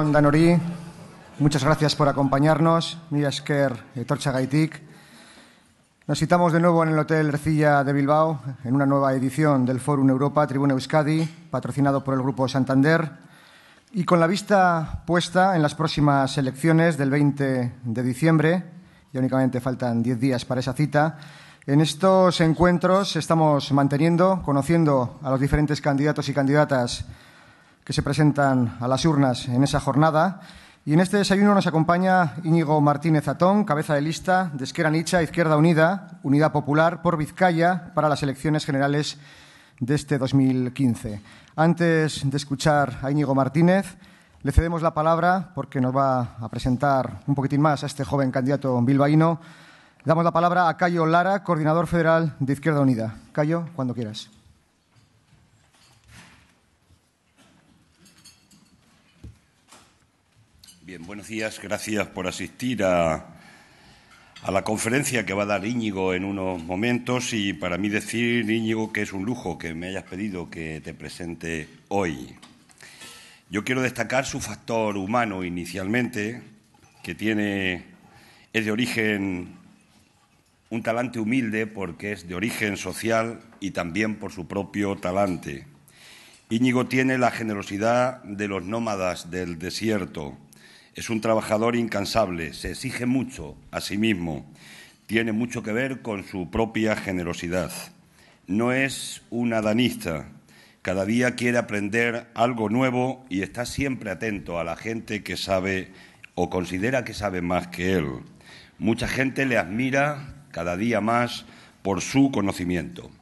Don Danori, muchas gracias por acompañarnos. Mila esker Torcha Gaitik. Nos citamos de nuevo en el Hotel Ercilla de Bilbao en una nueva edición del Fórum Europa Tribuna Euskadi, patrocinado por el Grupo Santander y con la vista puesta en las próximas elecciones del 20 de diciembre. y únicamente faltan 10 días para esa cita. En estos encuentros estamos manteniendo, conociendo a los diferentes candidatos y candidatas que se presentan a las urnas en esa jornada. Y en este desayuno nos acompaña Íñigo Martínez Atón, cabeza de lista de Esquerra Nicha, Izquierda Unida, Unidad Popular por Vizcaya para las elecciones generales de este 2015. Antes de escuchar a Íñigo Martínez, le cedemos la palabra porque nos va a presentar un poquitín más a este joven candidato bilbaíno. Damos la palabra a Cayo Lara, coordinador federal de Izquierda Unida. Cayo, cuando quieras. buenos días. Gracias por asistir a, a la conferencia que va a dar Íñigo en unos momentos y para mí decir, Íñigo, que es un lujo que me hayas pedido que te presente hoy. Yo quiero destacar su factor humano inicialmente, que tiene, es de origen un talante humilde porque es de origen social y también por su propio talante. Íñigo tiene la generosidad de los nómadas del desierto es un trabajador incansable, se exige mucho a sí mismo, tiene mucho que ver con su propia generosidad. No es un adanista, cada día quiere aprender algo nuevo y está siempre atento a la gente que sabe o considera que sabe más que él. Mucha gente le admira cada día más por su conocimiento.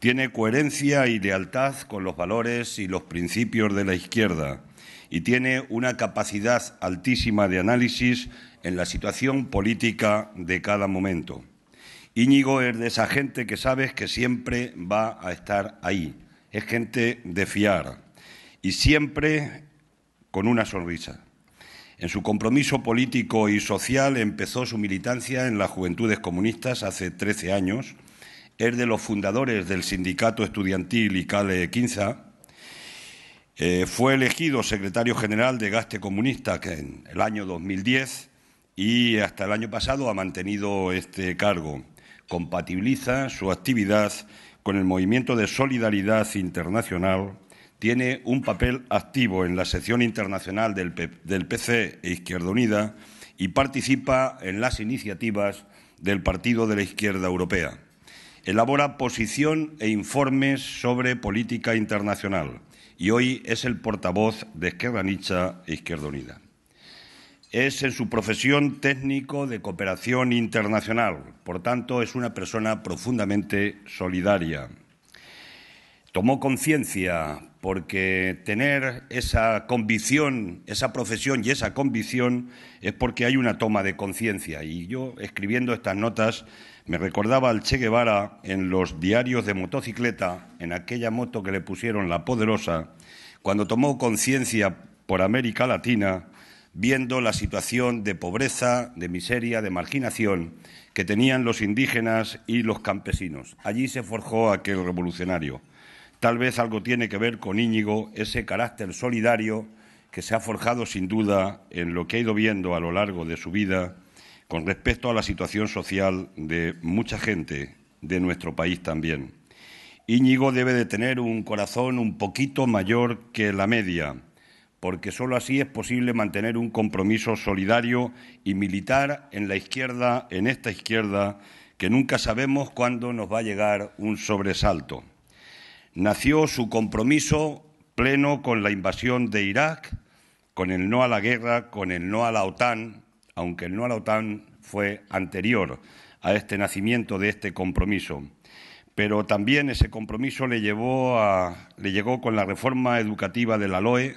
Tiene coherencia y lealtad con los valores y los principios de la izquierda y tiene una capacidad altísima de análisis en la situación política de cada momento. Íñigo es de esa gente que sabes que siempre va a estar ahí. Es gente de fiar y siempre con una sonrisa. En su compromiso político y social empezó su militancia en las Juventudes Comunistas hace 13 años. Es de los fundadores del sindicato estudiantil ICALE Quinza. Eh, fue elegido secretario general de Gaste Comunista en el año 2010 y hasta el año pasado ha mantenido este cargo. Compatibiliza su actividad con el movimiento de solidaridad internacional. Tiene un papel activo en la sección internacional del, del PC e Izquierda Unida y participa en las iniciativas del Partido de la Izquierda Europea. Elabora posición e informes sobre política internacional y hoy es el portavoz de izquierda Nicha e Izquierda Unida. Es en su profesión técnico de cooperación internacional, por tanto es una persona profundamente solidaria. Tomó conciencia porque tener esa convicción, esa profesión y esa convicción es porque hay una toma de conciencia. Y yo, escribiendo estas notas, me recordaba al Che Guevara en los diarios de motocicleta, en aquella moto que le pusieron la poderosa, cuando tomó conciencia por América Latina, viendo la situación de pobreza, de miseria, de marginación que tenían los indígenas y los campesinos. Allí se forjó aquel revolucionario. Tal vez algo tiene que ver con Íñigo ese carácter solidario que se ha forjado sin duda en lo que ha ido viendo a lo largo de su vida con respecto a la situación social de mucha gente de nuestro país también. Íñigo debe de tener un corazón un poquito mayor que la media, porque sólo así es posible mantener un compromiso solidario y militar en la izquierda, en esta izquierda, que nunca sabemos cuándo nos va a llegar un sobresalto nació su compromiso pleno con la invasión de Irak, con el no a la guerra, con el no a la OTAN, aunque el no a la OTAN fue anterior a este nacimiento de este compromiso. Pero también ese compromiso le, llegó con la reforma educativa de la LOE,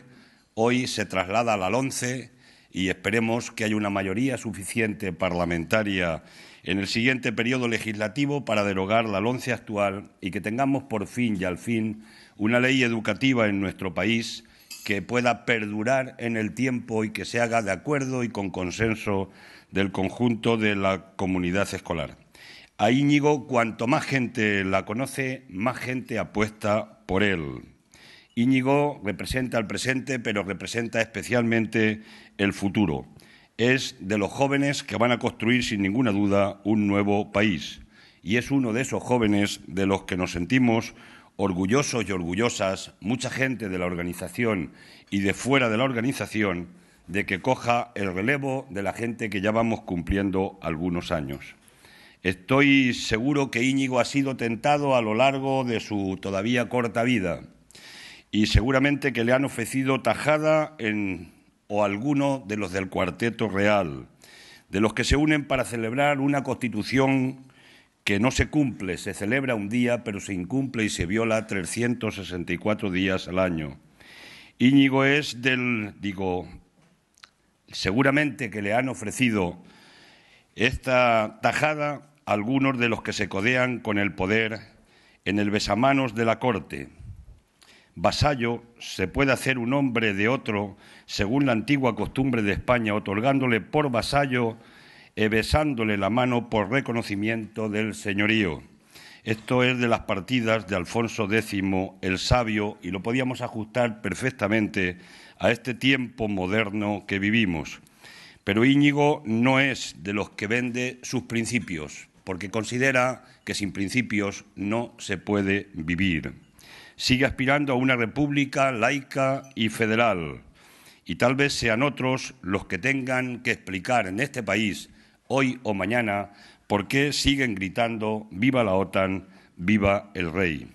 hoy se traslada a la LONCE y esperemos que haya una mayoría suficiente parlamentaria en el siguiente periodo legislativo para derogar la LONCE actual y que tengamos por fin y al fin una ley educativa en nuestro país que pueda perdurar en el tiempo y que se haga de acuerdo y con consenso del conjunto de la comunidad escolar. A Íñigo, cuanto más gente la conoce, más gente apuesta por él. Íñigo representa el presente, pero representa especialmente el futuro es de los jóvenes que van a construir sin ninguna duda un nuevo país. Y es uno de esos jóvenes de los que nos sentimos orgullosos y orgullosas, mucha gente de la organización y de fuera de la organización, de que coja el relevo de la gente que ya vamos cumpliendo algunos años. Estoy seguro que Íñigo ha sido tentado a lo largo de su todavía corta vida y seguramente que le han ofrecido tajada en o alguno de los del cuarteto real, de los que se unen para celebrar una constitución que no se cumple, se celebra un día, pero se incumple y se viola 364 días al año. Íñigo es del, digo, seguramente que le han ofrecido esta tajada algunos de los que se codean con el poder en el besamanos de la corte. Vasallo se puede hacer un hombre de otro según la antigua costumbre de España, otorgándole por vasallo, ...y besándole la mano por reconocimiento del señorío. Esto es de las partidas de Alfonso X el Sabio y lo podíamos ajustar perfectamente a este tiempo moderno que vivimos. Pero Íñigo no es de los que vende sus principios, porque considera que sin principios no se puede vivir. Sigue aspirando a una república laica y federal, y tal vez sean otros los que tengan que explicar en este país, hoy o mañana, por qué siguen gritando viva la OTAN, viva el rey.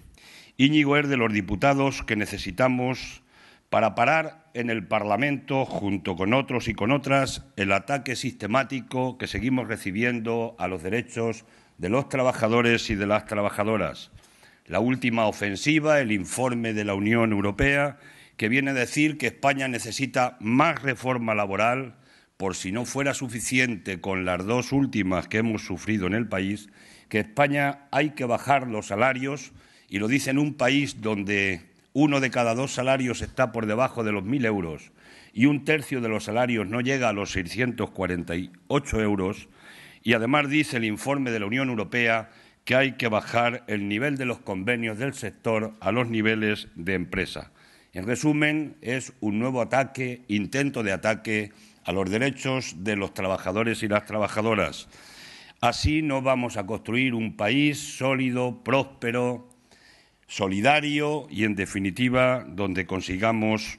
Íñigo es de los diputados que necesitamos para parar en el Parlamento, junto con otros y con otras, el ataque sistemático que seguimos recibiendo a los derechos de los trabajadores y de las trabajadoras. La última ofensiva, el informe de la Unión Europea, que viene a decir que España necesita más reforma laboral, por si no fuera suficiente con las dos últimas que hemos sufrido en el país, que España hay que bajar los salarios, y lo dice en un país donde uno de cada dos salarios está por debajo de los 1.000 euros y un tercio de los salarios no llega a los 648 euros, y además dice el informe de la Unión Europea que hay que bajar el nivel de los convenios del sector a los niveles de empresa. En resumen, es un nuevo ataque, intento de ataque a los derechos de los trabajadores y las trabajadoras. Así no vamos a construir un país sólido, próspero, solidario y, en definitiva, donde consigamos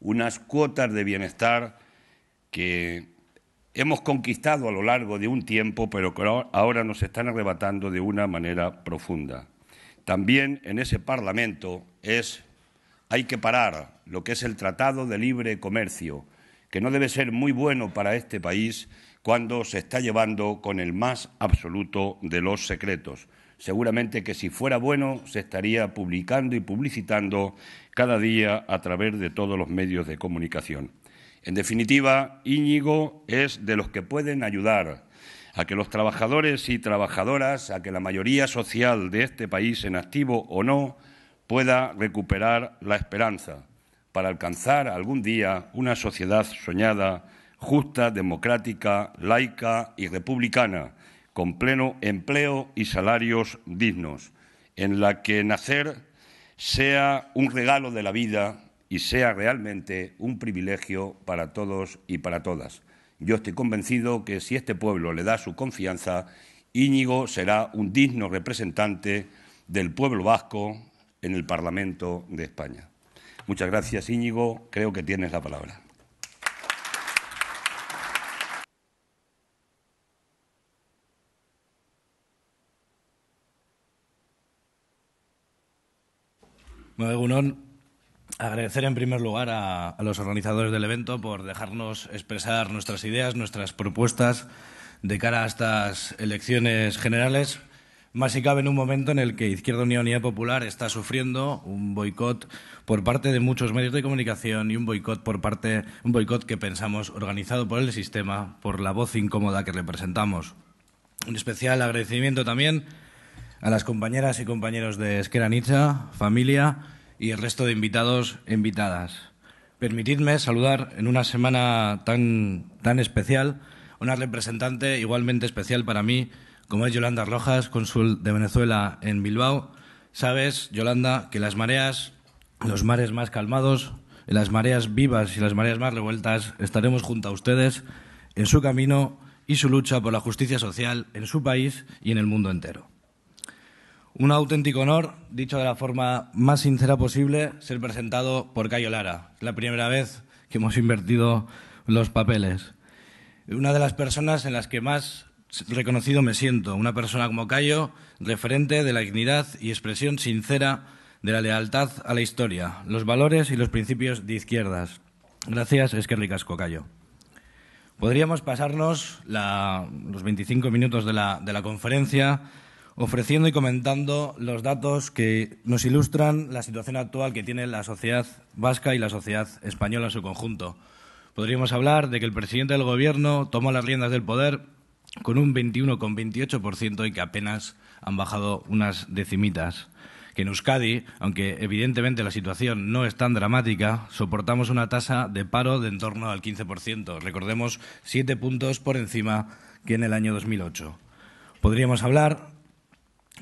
unas cuotas de bienestar que hemos conquistado a lo largo de un tiempo, pero que ahora nos están arrebatando de una manera profunda. También en ese Parlamento es hay que parar lo que es el Tratado de Libre Comercio, que no debe ser muy bueno para este país cuando se está llevando con el más absoluto de los secretos. Seguramente que si fuera bueno se estaría publicando y publicitando cada día a través de todos los medios de comunicación. En definitiva, Íñigo es de los que pueden ayudar a que los trabajadores y trabajadoras, a que la mayoría social de este país, en activo o no, pueda recuperar la esperanza para alcanzar algún día una sociedad soñada, justa, democrática, laica y republicana, con pleno empleo y salarios dignos, en la que nacer sea un regalo de la vida y sea realmente un privilegio para todos y para todas. Yo estoy convencido que si este pueblo le da su confianza, Íñigo será un digno representante del pueblo vasco, en el Parlamento de España. Muchas gracias, Íñigo. Creo que tienes la palabra. agradecer en primer lugar a, los organizadores del evento por dejarnos expresar nuestras ideas, nuestras propuestas de cara a estas elecciones generales más si cabe en un momento en el que Izquierda Unida Popular está sufriendo un boicot por parte de muchos medios de comunicación y un boicot por parte un boicot que pensamos organizado por el sistema, por la voz incómoda que representamos. Un especial agradecimiento también a las compañeras y compañeros de Esquerra familia y el resto de invitados e invitadas. Permitidme saludar en una semana tan, tan especial una representante igualmente especial para mí como es Yolanda Rojas, cónsul de Venezuela en Bilbao. Sabes, Yolanda, que las mareas, los mares más calmados, las mareas vivas y las mareas más revueltas, estaremos junto a ustedes en su camino y su lucha por la justicia social en su país y en el mundo entero. Un auténtico honor, dicho de la forma más sincera posible, ser presentado por Cayo Lara. Es la primera vez que hemos invertido los papeles. Una de las personas en las que más reconocido me siento, una persona como Cayo, referente de la dignidad y expresión sincera de la lealtad a la historia, los valores y los principios de izquierdas. Gracias, es que ricasco, Cayo. Podríamos pasarnos los 25 minutos de la, de la conferencia ofreciendo y comentando los datos que nos ilustran la situación actual que tiene la sociedad vasca y la sociedad española en su conjunto. Podríamos hablar de que el presidente del Gobierno tomó las riendas del poder con un 21,28% y que apenas han bajado unas decimitas. Que en Euskadi, aunque evidentemente la situación no es tan dramática, soportamos una tasa de paro de en torno al 15%. Recordemos, siete puntos por encima que en el año 2008. Podríamos hablar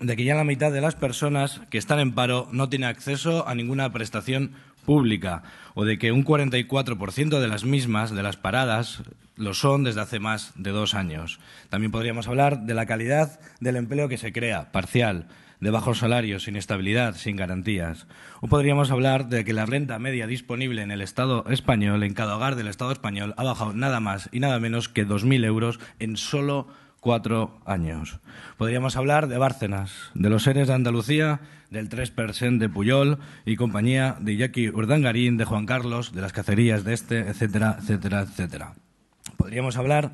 de que ya la mitad de las personas que están en paro no tienen acceso a ninguna prestación pública o de que un 44% de las mismas, de las paradas, lo son desde hace más de dos años. También podríamos hablar de la calidad del empleo que se crea, parcial, de bajos salarios, sin estabilidad, sin garantías. O podríamos hablar de que la renta media disponible en el Estado español, en cada hogar del Estado español, ha bajado nada más y nada menos que 2.000 euros en solo cuatro años. Podríamos hablar de Bárcenas, de los seres de Andalucía, del 3% de Puyol y compañía, de Jackie Urdangarín, de Juan Carlos, de las cacerías de este, etcétera, etcétera, etcétera. Podríamos hablar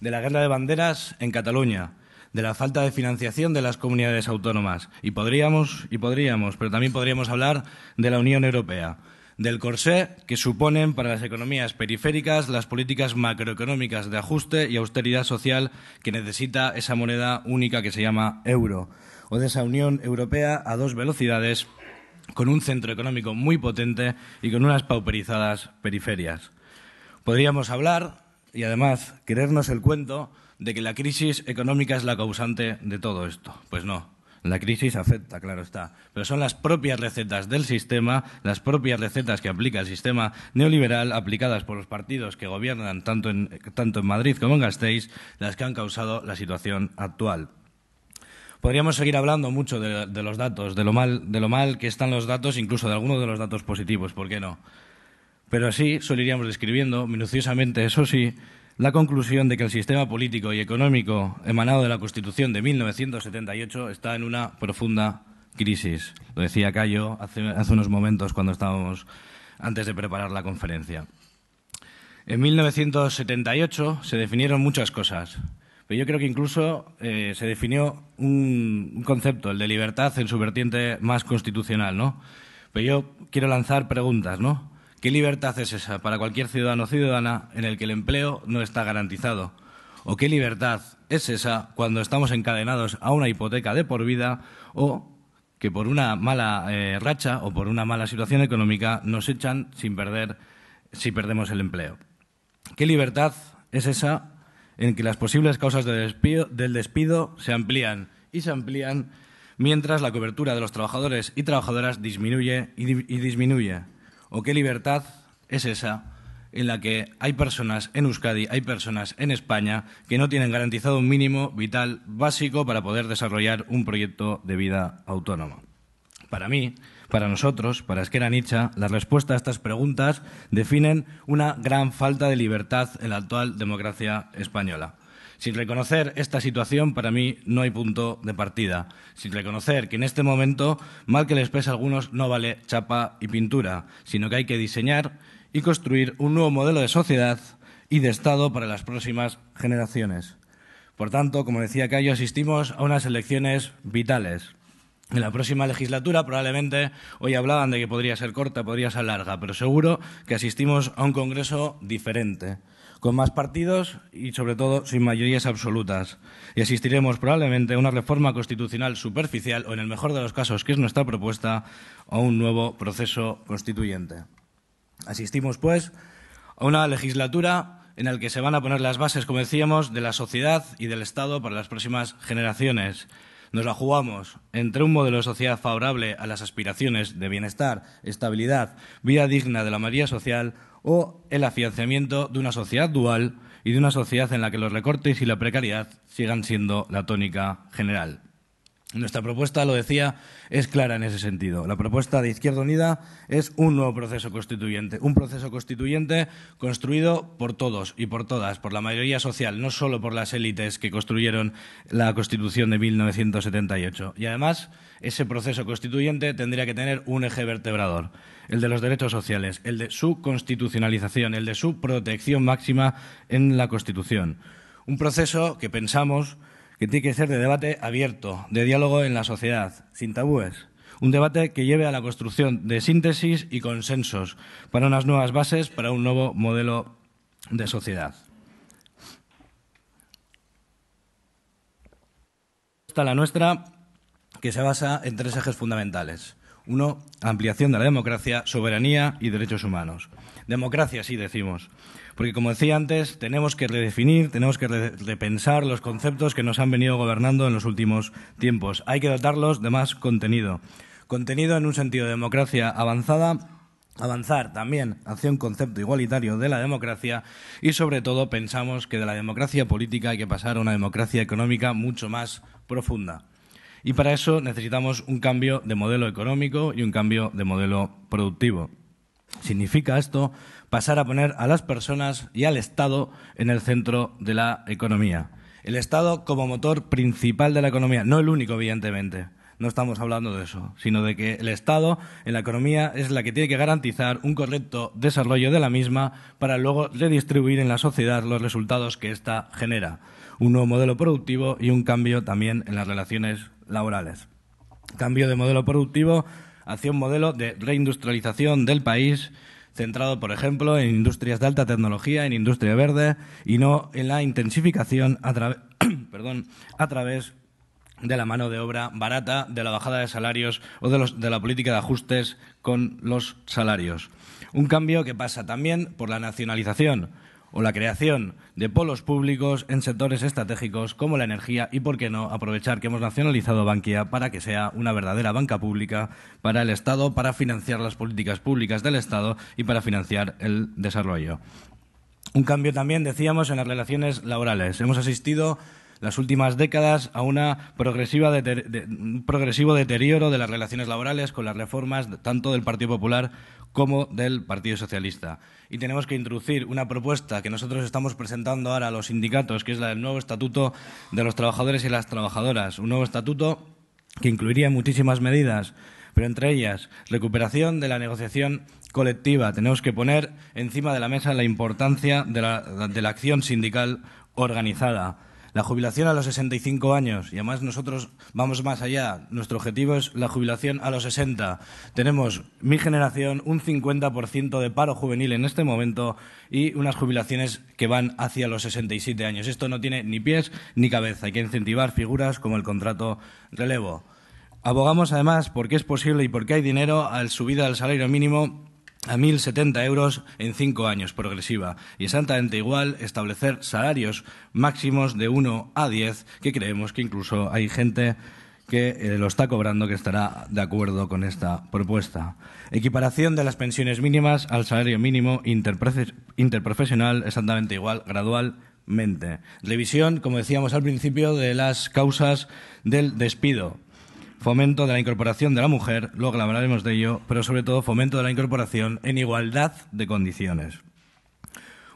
de la guerra de banderas en Cataluña, de la falta de financiación de las comunidades autónomas y podríamos y podríamos, pero también podríamos hablar de la Unión Europea, del corsé que suponen para las economías periféricas las políticas macroeconómicas de ajuste y austeridad social que necesita esa moneda única que se llama euro, o de esa Unión Europea a dos velocidades con un centro económico muy potente y con unas pauperizadas periferias. Podríamos hablar y además querernos el cuento de que la crisis económica es la causante de todo esto. Pues no, la crisis afecta, claro está, pero son las propias recetas del sistema, las propias recetas que aplica el sistema neoliberal, aplicadas por los partidos que gobiernan tanto en, tanto en Madrid como en Gasteiz, las que han causado la situación actual. Podríamos seguir hablando mucho de, de los datos, de lo, mal, de lo mal que están los datos, incluso de algunos de los datos positivos, ¿por qué no? Pero así soliríamos describiendo, minuciosamente, eso sí, la conclusión de que el sistema político y económico emanado de la Constitución de 1978 está en una profunda crisis. Lo decía Cayo hace, unos momentos cuando estábamos antes de preparar la conferencia. En 1978 se definieron muchas cosas, pero yo creo que incluso eh, se definió un, un, concepto, el de libertad, en su vertiente más constitucional, ¿no? Pero yo quiero lanzar preguntas, ¿no? ¿Qué libertad es esa para cualquier ciudadano o ciudadana en el que el empleo no está garantizado? ¿O qué libertad es esa cuando estamos encadenados a una hipoteca de por vida o que por una mala eh, racha o por una mala situación económica nos echan sin perder si perdemos el empleo? ¿Qué libertad es esa en que las posibles causas del despido se amplían y se amplían mientras la cobertura de los trabajadores y trabajadoras disminuye y disminuye? o qué libertad es esa en la que hay personas en Euskadi, hay personas en España que no tienen garantizado un mínimo vital básico para poder desarrollar un proyecto de vida autónoma. Para mí, para nosotros, para Esquera Nietzsche, la respuesta a estas preguntas definen una gran falta de libertad en la actual democracia española. Sin reconocer esta situación, para mí no hay punto de partida. Sin reconocer que en este momento, mal que les pese a algunos, no vale chapa y pintura, sino que hay que diseñar y construir un nuevo modelo de sociedad y de Estado para las próximas generaciones. Por tanto, como decía Cayo, asistimos a unas elecciones vitales. En la próxima legislatura probablemente, hoy hablaban de que podría ser corta, podría ser larga, pero seguro que asistimos a un Congreso diferente con más partidos y, sobre todo, sin mayorías absolutas. Y asistiremos probablemente a una reforma constitucional superficial o, en el mejor de los casos, que es nuestra propuesta, a un nuevo proceso constituyente. Asistimos, pues, a una legislatura en la que se van a poner las bases, como decíamos, de la sociedad y del Estado para las próximas generaciones. Nos la jugamos entre un modelo de sociedad favorable a las aspiraciones de bienestar, estabilidad, vida digna de la mayoría social o el afianzamiento de una sociedad dual y de una sociedad en la que los recortes y la precariedad sigan siendo la tónica general. Nuestra propuesta, lo decía, es clara en ese sentido. La propuesta de Izquierda Unida es un nuevo proceso constituyente, un proceso constituyente construido por todos y por todas, por la mayoría social, no solo por las élites que construyeron la Constitución de 1978. Y además, ese proceso constituyente tendría que tener un eje vertebrador, el de los derechos sociales, el de su constitucionalización, el de su protección máxima en la Constitución. Un proceso que pensamos que tiene que ser de debate abierto, de diálogo en la sociedad, sin tabúes. Un debate que lleve a la construcción de síntesis y consensos para unas nuevas bases, para un nuevo modelo de sociedad. la nuestra que se basa en tres ejes fundamentales. Uno, ampliación de la democracia, soberanía y derechos humanos. Democracia, sí decimos. Porque, como decía antes, tenemos que redefinir, tenemos que repensar los conceptos que nos han venido gobernando en los últimos tiempos. Hay que dotarlos de más contenido. Contenido en un sentido de democracia avanzada, avanzar también hacia un concepto igualitario de la democracia y, sobre todo, pensamos que de la democracia política hay que pasar a una democracia económica mucho más profunda. Y para eso necesitamos un cambio de modelo económico y un cambio de modelo productivo. Significa esto pasar a poner a las personas y al Estado en el centro de la economía. El Estado como motor principal de la economía, no el único, evidentemente. No estamos hablando de eso, sino de que el Estado en la economía es la que tiene que garantizar un correcto desarrollo de la misma para luego redistribuir en la sociedad los resultados que ésta genera. Un nuevo modelo productivo y un cambio también en las relaciones laborales. Cambio de modelo productivo hacia un modelo de reindustrialización del país centrado, por ejemplo, en industrias de alta tecnología, en industria verde y no en la intensificación a, través de la mano de obra barata, de la bajada de salarios o de, de la política de ajustes con los salarios. Un cambio que pasa también por la nacionalización o la creación de polos públicos en sectores estratégicos como la energía y, por qué no, aprovechar que hemos nacionalizado Bankia para que sea una verdadera banca pública para el Estado, para financiar las políticas públicas del Estado y para financiar el desarrollo. Un cambio también, decíamos, en las relaciones laborales. Hemos asistido las últimas décadas a una un progresivo deterioro de las relaciones laborales con las reformas tanto del Partido Popular como del Partido Socialista. Y tenemos que introducir una propuesta que nosotros estamos presentando ahora a los sindicatos, que es la del nuevo Estatuto de los Trabajadores y las Trabajadoras. Un nuevo estatuto que incluiría muchísimas medidas, pero entre ellas recuperación de la negociación colectiva. Tenemos que poner encima de la mesa la importancia de la acción sindical organizada la jubilación a los 65 años, y además nosotros vamos más allá, nuestro objetivo es la jubilación a los 60. Tenemos mi generación un 50% de paro juvenil en este momento y unas jubilaciones que van hacia los 67 años. Esto no tiene ni pies ni cabeza. Hay que incentivar figuras como el contrato relevo. Abogamos además porque es posible y porque hay dinero al subida del salario mínimo a 1.070 euros en cinco años, progresiva, y exactamente igual establecer salarios máximos de 1 a 10, que creemos que incluso hay gente que eh, lo está cobrando que estará de acuerdo con esta propuesta. Equiparación de las pensiones mínimas al salario mínimo interprofesional exactamente igual, gradualmente. Revisión, como decíamos al principio, de las causas del despido fomento de la incorporación de la mujer, luego hablaremos de ello, pero sobre todo fomento de la incorporación en igualdad de condiciones.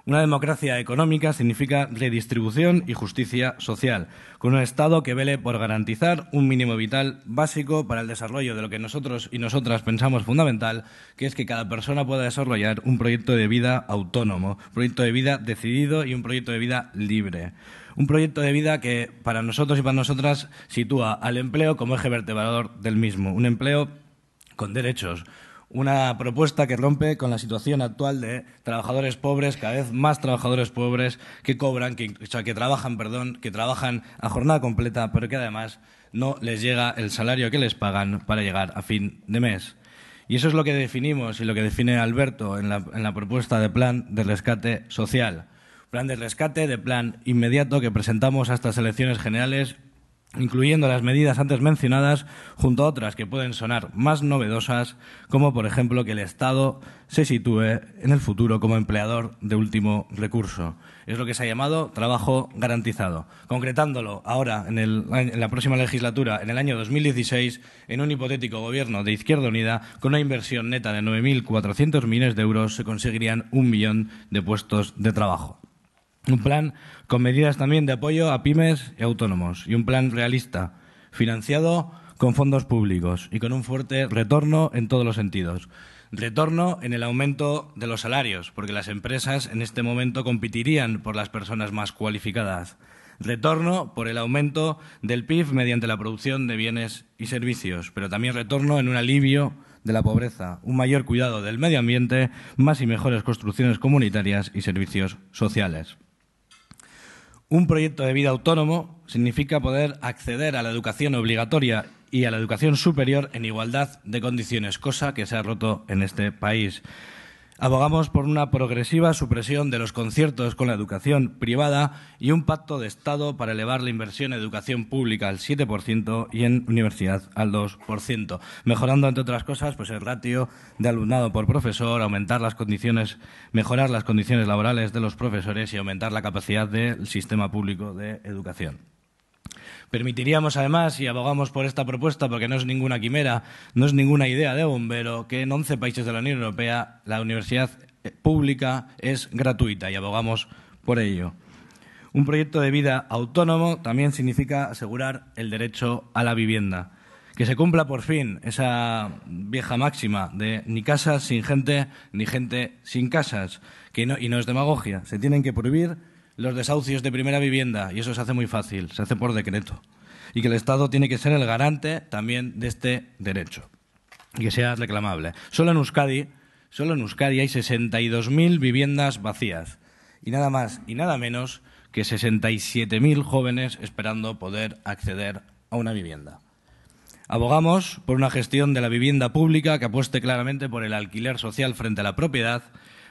Una democracia económica significa redistribución y justicia social, con un Estado que vele por garantizar un mínimo vital básico para el desarrollo de lo que nosotros y nosotras pensamos fundamental, que es que cada persona pueda desarrollar un proyecto de vida autónomo, un proyecto de vida decidido y un proyecto de vida libre. Un proyecto de vida que para nosotros y para nosotras sitúa al empleo como eje vertebrador del mismo. Un empleo con derechos. Una propuesta que rompe con la situación actual de trabajadores pobres, cada vez más trabajadores pobres que cobran, que, trabajan, perdón, que trabajan a jornada completa, pero que además no les llega el salario que les pagan para llegar a fin de mes. Y eso es lo que definimos y lo que define Alberto en la, en la propuesta de plan de rescate social Plan de rescate de plan inmediato que presentamos a estas elecciones generales, incluyendo las medidas antes mencionadas, junto a otras que pueden sonar más novedosas, como por ejemplo que el Estado se sitúe en el futuro como empleador de último recurso. Es lo que se ha llamado trabajo garantizado. Concretándolo ahora, en, en, la próxima legislatura, en el año 2016, en un hipotético gobierno de Izquierda Unida, con una inversión neta de 9.400 millones de euros, se conseguirían un millón de puestos de trabajo. Un plan con medidas también de apoyo a pymes y autónomos y un plan realista, financiado con fondos públicos y con un fuerte retorno en todos los sentidos. Retorno en el aumento de los salarios, porque las empresas en este momento competirían por las personas más cualificadas. Retorno por el aumento del PIB mediante la producción de bienes y servicios, pero también retorno en un alivio de la pobreza, un mayor cuidado del medio ambiente, más y mejores construcciones comunitarias y servicios sociales. Un proyecto de vida autónomo significa poder acceder a la educación obligatoria y a la educación superior en igualdad de condiciones, cosa que se ha roto en este país. Abogamos por una progresiva supresión de los conciertos con la educación privada y un pacto de Estado para elevar la inversión en educación pública al 7% y en universidad al 2%, mejorando, entre otras cosas, pues el ratio de alumnado por profesor, aumentar las condiciones, mejorar las condiciones laborales de los profesores y aumentar la capacidad del sistema público de educación. Permitiríamos además, y abogamos por esta propuesta porque no es ninguna quimera, no es ninguna idea de bombero, que en 11 países de la Unión Europea la universidad eh, pública es gratuita y abogamos por ello. Un proyecto de vida autónomo también significa asegurar el derecho a la vivienda. Que se cumpla por fin esa vieja máxima de ni casas sin gente, ni gente sin casas. y no es demagogia. Se tienen que prohibir los desahucios de primera vivienda, y eso se hace muy fácil, se hace por decreto, y que el Estado tiene que ser el garante también de este derecho, y que sea reclamable. Solo en Euskadi, solo en Euskadi hay 62.000 viviendas vacías, y nada más y nada menos que 67.000 jóvenes esperando poder acceder a una vivienda. Abogamos por una gestión de la vivienda pública que apueste claramente por el alquiler social frente a la propiedad,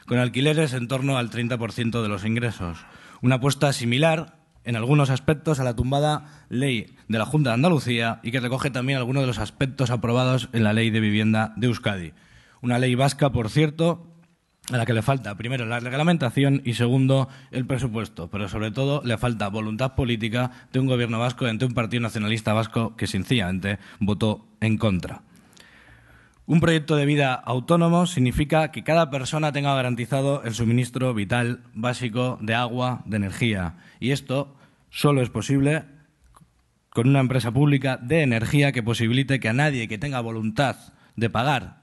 con alquileres en torno al 30% de los ingresos, una apuesta similar en algunos aspectos a la tumbada ley de la Junta de Andalucía y que recoge también algunos de los aspectos aprobados en la ley de vivienda de Euskadi. Una ley vasca, por cierto, a la que le falta, primero, la reglamentación y segundo, el presupuesto, pero sobre todo le falta voluntad política de un gobierno vasco ante un partido nacionalista vasco que sencillamente votó en contra. Un proyecto de vida autónomo significa que cada persona tenga garantizado el suministro vital básico de agua, de energía. Y esto solo es posible con una empresa pública de energía que posibilite que a nadie que tenga voluntad de pagar,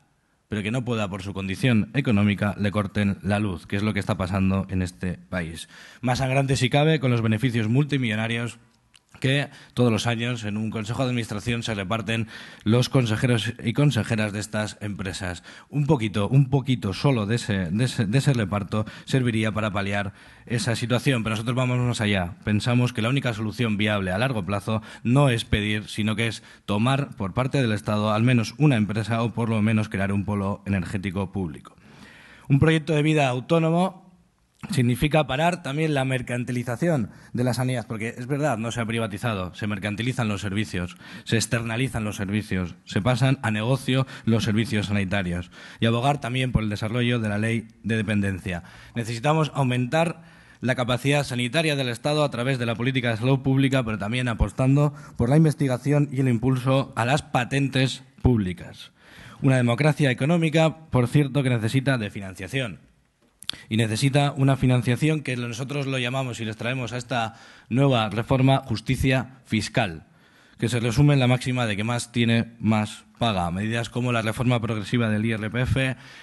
pero que no pueda por su condición económica, le corten la luz, que es lo que está pasando en este país. Más sangrante si cabe, con los beneficios multimillonarios que todos los años en un consejo de administración se reparten los consejeros y consejeras de estas empresas. Un poquito, un poquito solo de ese, de ese, reparto serviría para paliar esa situación, pero nosotros vamos más allá. Pensamos que la única solución viable a largo plazo no es pedir, sino que es tomar por parte del Estado al menos una empresa o por lo menos crear un polo energético público. Un proyecto de vida autónomo significa parar también la mercantilización de la sanidad, porque es verdad, no se ha privatizado, se mercantilizan los servicios, se externalizan los servicios, se pasan a negocio los servicios sanitarios y abogar también por el desarrollo de la ley de dependencia. Necesitamos aumentar la capacidad sanitaria del Estado a través de la política de salud pública, pero también apostando por la investigación y el impulso a las patentes públicas. Una democracia económica, por cierto, que necesita de financiación y necesita una financiación que nosotros lo llamamos y les traemos a esta nueva reforma justicia fiscal, que se resume en la máxima de que más tiene, más paga. Medidas como la reforma progresiva del IRPF,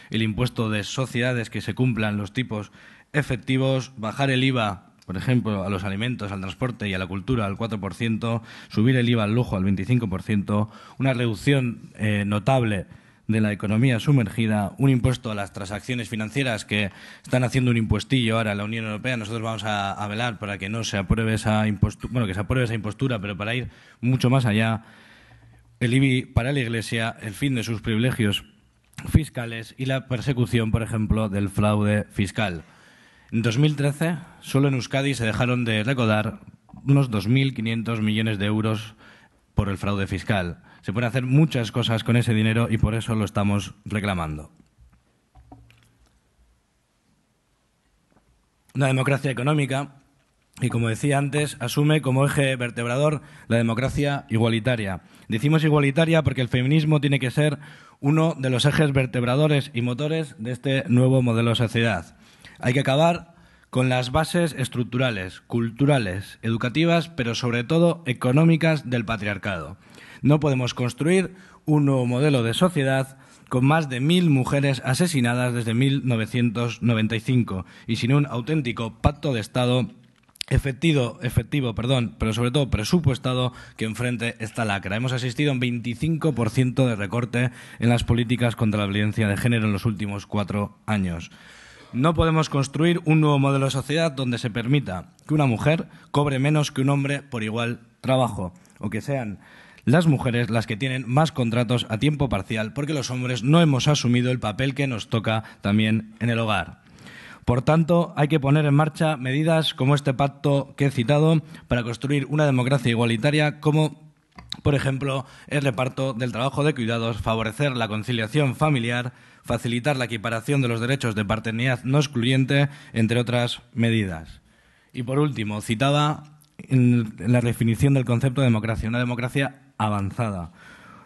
el impuesto de sociedades que se cumplan los tipos efectivos, bajar el IVA por ejemplo, a los alimentos, al transporte y a la cultura al 4%, subir el IVA al lujo al 25%, una reducción eh, notable de la economía sumergida, un impuesto a las transacciones financieras que están haciendo un impuestillo ahora en la Unión Europea. Nosotros vamos a, velar para que no se apruebe esa impostura, bueno, que se apruebe esa impostura, pero para ir mucho más allá, el IBI para la Iglesia, el fin de sus privilegios fiscales y la persecución, por ejemplo, del fraude fiscal. En 2013, solo en Euskadi se dejaron de recaudar unos 2.500 millones de euros por el fraude fiscal. Se pueden hacer muchas cosas con ese dinero y por eso lo estamos reclamando. Una democracia económica y, como decía antes, asume como eje vertebrador la democracia igualitaria. Decimos igualitaria porque el feminismo tiene que ser uno de los ejes vertebradores y motores de este nuevo modelo de sociedad. Hay que acabar con las bases estructurales, culturales, educativas, pero sobre todo económicas del patriarcado. No podemos construir un nuevo modelo de sociedad con más de mil mujeres asesinadas desde 1995 y sin un auténtico pacto de Estado efectivo, pero sobre todo presupuestado que enfrente esta lacra. Hemos asistido a un 25% de recorte en las políticas contra la violencia de género en los últimos cuatro años. No podemos construir un nuevo modelo de sociedad donde se permita que una mujer cobre menos que un hombre por igual trabajo o que sean las mujeres las que tienen más contratos a tiempo parcial porque los hombres no hemos asumido el papel que nos toca también en el hogar. Por tanto, hay que poner en marcha medidas como este pacto que he citado para construir una democracia igualitaria como por ejemplo, el reparto del trabajo de cuidados, favorecer la conciliación familiar, facilitar la equiparación de los derechos de paternidad no excluyente, entre otras medidas. Y por último, citaba en la definición del concepto de democracia, una democracia avanzada.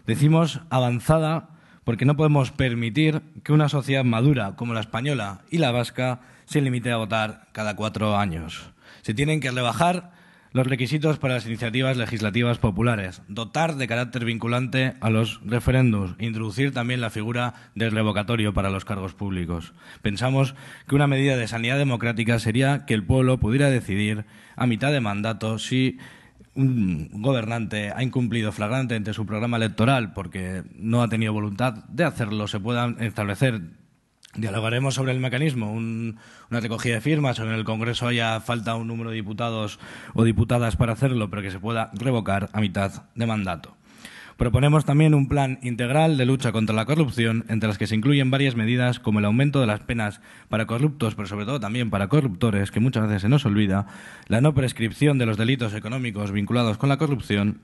Decimos avanzada porque no podemos permitir que una sociedad madura como la española y la vasca se limite a votar cada cuatro años. Se tienen que rebajar los requisitos para las iniciativas legislativas populares, dotar de carácter vinculante a los referendos, introducir también la figura del revocatorio para los cargos públicos. Pensamos que una medida de sanidad democrática sería que el pueblo pudiera decidir a mitad de mandato si un gobernante ha incumplido flagrantemente su programa electoral porque no ha tenido voluntad de hacerlo, se pueda establecer. Dialogaremos sobre el mecanismo, una recogida de firmas o en el Congreso haya falta un número de diputados o diputadas para hacerlo, pero que se pueda revocar a mitad de mandato. Proponemos también un plan integral de lucha contra la corrupción, entre las que se incluyen varias medidas como el aumento de las penas para corruptos, pero sobre todo también para corruptores, que muchas veces se nos olvida, la no prescripción de los delitos económicos vinculados con la corrupción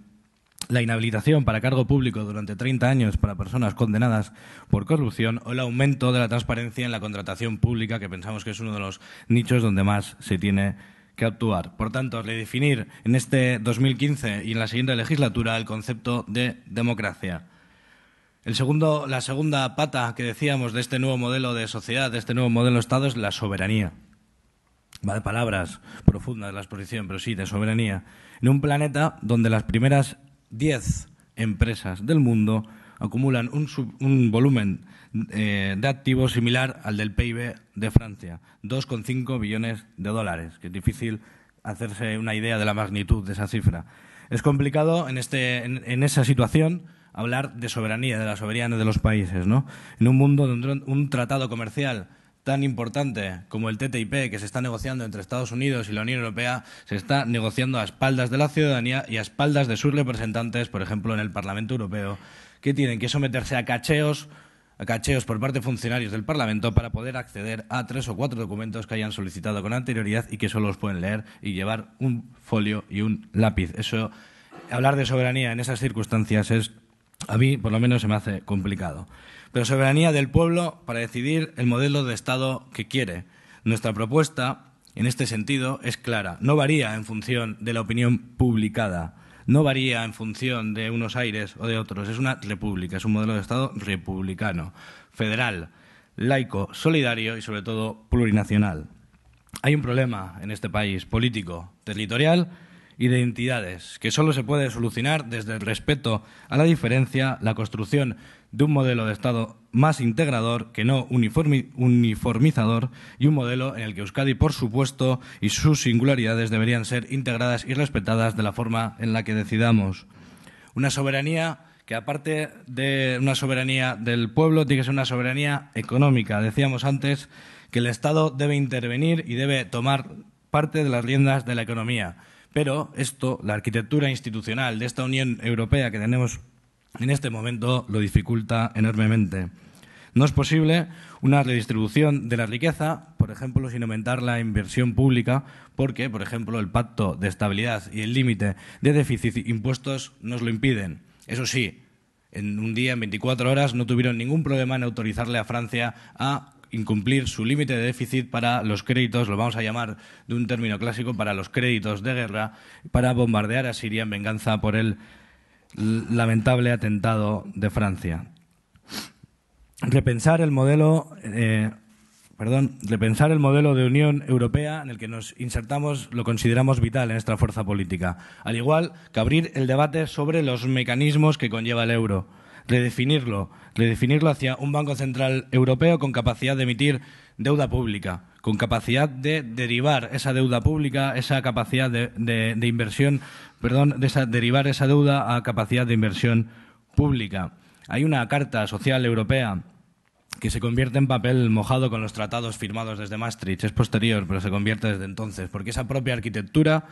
la inhabilitación para cargo público durante 30 años para personas condenadas por corrupción o el aumento de la transparencia en la contratación pública, que pensamos que es uno de los nichos donde más se tiene que actuar. Por tanto, redefinir en este 2015 y en la siguiente legislatura el concepto de democracia. El segundo, la segunda pata que decíamos de este nuevo modelo de sociedad, de este nuevo modelo de Estado, es la soberanía. Va de palabras profundas la exposición, pero sí, de soberanía. En un planeta donde las primeras diez empresas del mundo acumulan un, volumen eh, de activos similar al del PIB de Francia, 2,5 billones de dólares, que es difícil hacerse una idea de la magnitud de esa cifra. Es complicado en, este, esa situación hablar de soberanía, de la soberanía de los países, ¿no? En un mundo donde un tratado comercial tan importante como el TTIP que se está negociando entre Estados Unidos y la Unión Europea se está negociando a espaldas de la ciudadanía y a espaldas de sus representantes, por ejemplo, en el Parlamento Europeo, que tienen que someterse a cacheos, a cacheos por parte de funcionarios del Parlamento para poder acceder a tres o cuatro documentos que hayan solicitado con anterioridad y que solo los pueden leer y llevar un folio y un lápiz. Eso, hablar de soberanía en esas circunstancias es, a mí por lo menos se me hace complicado. Pero soberanía del pueblo para decidir el modelo de Estado que quiere. Nuestra propuesta, en este sentido, es clara. No varía en función de la opinión publicada no varía en función de unos aires o de otros. Es una república, es un modelo de Estado republicano, federal, laico, solidario y sobre todo plurinacional. Hay un problema en este país político, territorial identidades, que solo se puede solucionar desde el respeto a la diferencia, la construcción de un modelo de Estado más integrador que no uniformizador y un modelo en el que Euskadi, por supuesto, y sus singularidades deberían ser integradas y respetadas de la forma en la que decidamos. Una soberanía que aparte de una soberanía del pueblo, tiene que ser una soberanía económica. Decíamos antes que el Estado debe intervenir y debe tomar parte de las riendas de la economía. Pero esto, la arquitectura institucional de esta Unión Europea que tenemos en este momento, lo dificulta enormemente. No es posible una redistribución de la riqueza, por ejemplo, sin aumentar la inversión pública, porque, por ejemplo, el pacto de estabilidad y el límite de déficit impuestos nos lo impiden. Eso sí, en un día, en 24 horas, no tuvieron ningún problema en autorizarle a Francia a incumplir su límite de déficit para los créditos, lo vamos a llamar de un término clásico, para los créditos de guerra, para bombardear a Siria en venganza por el lamentable atentado de Francia. Repensar el modelo, eh, de Unión Europea en el que nos insertamos lo consideramos vital en nuestra fuerza política, al igual que abrir el debate sobre los mecanismos que conlleva el euro, redefinirlo, redefinirlo hacia un Banco Central Europeo con capacidad de emitir deuda pública, con capacidad de derivar esa deuda pública, esa capacidad de, inversión, perdón, de derivar esa deuda a capacidad de inversión pública. Hay una Carta Social Europea que se convierte en papel mojado con los tratados firmados desde Maastricht. Es posterior, pero se convierte desde entonces, porque esa propia arquitectura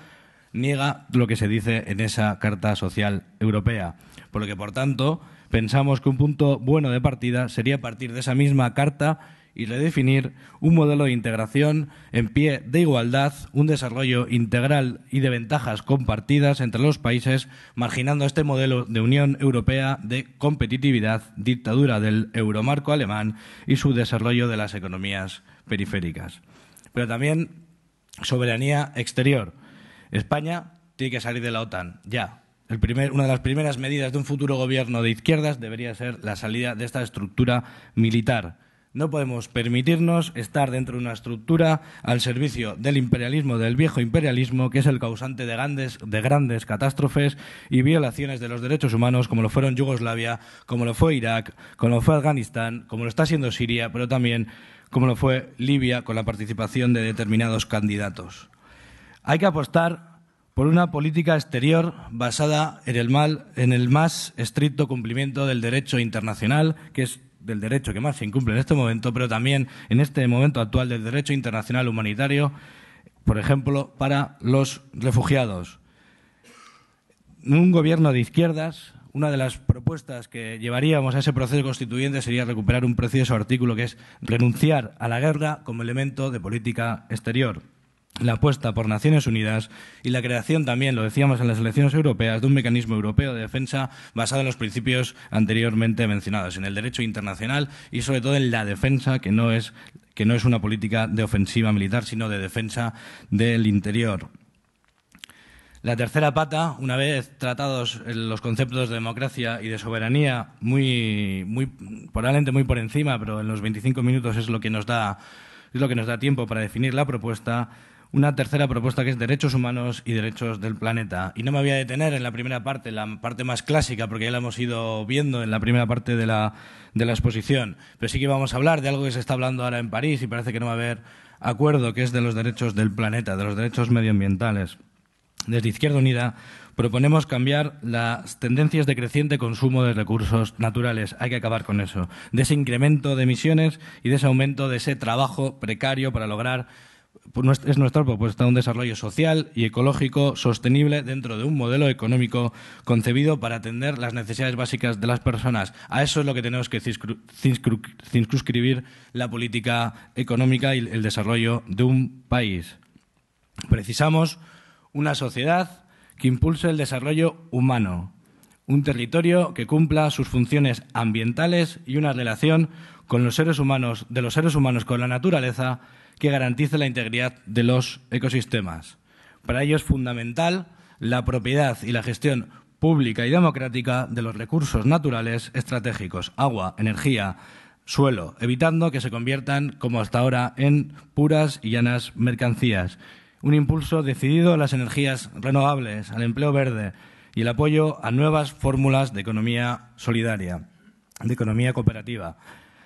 niega lo que se dice en esa Carta Social Europea. Por lo que, por tanto, pensamos que un punto bueno de partida sería partir de esa misma carta y redefinir un modelo de integración en pie de igualdad, un desarrollo integral y de ventajas compartidas entre los países, marginando este modelo de Unión Europea de competitividad, dictadura del euromarco alemán y su desarrollo de las economías periféricas. Pero también soberanía exterior. España tiene que salir de la OTAN, ya, una de las primeras medidas de un futuro gobierno de izquierdas debería ser la salida de esta estructura militar. No podemos permitirnos estar dentro de una estructura al servicio del imperialismo, del viejo imperialismo, que es el causante de grandes, de grandes catástrofes y violaciones de los derechos humanos, como lo fueron Yugoslavia, como lo fue Irak, como lo fue Afganistán, como lo está siendo Siria, pero también como lo fue Libia con la participación de determinados candidatos. Hay que apostar por una política exterior basada en el, más estricto cumplimiento del derecho internacional, que es del derecho que más se incumple en este momento, pero también en este momento actual del derecho internacional humanitario, por ejemplo, para los refugiados. Un gobierno de izquierdas, una de las propuestas que llevaríamos a ese proceso constituyente sería recuperar un precioso artículo que es renunciar a la guerra como elemento de política exterior la apuesta por Naciones Unidas y la creación también, lo decíamos en las elecciones europeas, de un mecanismo europeo de defensa basado en los principios anteriormente mencionados, en el derecho internacional y sobre todo en la defensa, que no es, que no es una política de ofensiva militar, sino de defensa del interior. La tercera pata, una vez tratados los conceptos de democracia y de soberanía, muy, probablemente muy por encima, pero en los 25 minutos es lo que es lo que nos da tiempo para definir la propuesta, una tercera propuesta que es derechos humanos y derechos del planeta. Y no me voy a detener en la primera parte, la parte más clásica, porque ya la hemos ido viendo en la primera parte de la, exposición. Pero sí que vamos a hablar de algo que se está hablando ahora en París y parece que no va a haber acuerdo, que es de los derechos del planeta, de los derechos medioambientales. Desde Izquierda Unida proponemos cambiar las tendencias de creciente consumo de recursos naturales. Hay que acabar con eso. De ese incremento de emisiones y de ese aumento de ese trabajo precario para lograr pues es nuestra propuesta un desarrollo social y ecológico sostenible dentro de un modelo económico concebido para atender las necesidades básicas de las personas. A eso es lo que tenemos que circunscribir la política económica y el desarrollo de un país. Precisamos una sociedad que impulse el desarrollo humano, un territorio que cumpla sus funciones ambientales y una relación con los seres humanos, de los seres humanos con la naturaleza que garantice la integridad de los ecosistemas. Para ello es fundamental la propiedad y la gestión pública y democrática de los recursos naturales estratégicos, agua, energía, suelo, evitando que se conviertan, como hasta ahora, en puras y llanas mercancías. Un impulso decidido a las energías renovables, al empleo verde, y el apoyo a nuevas fórmulas de economía solidaria, de economía cooperativa.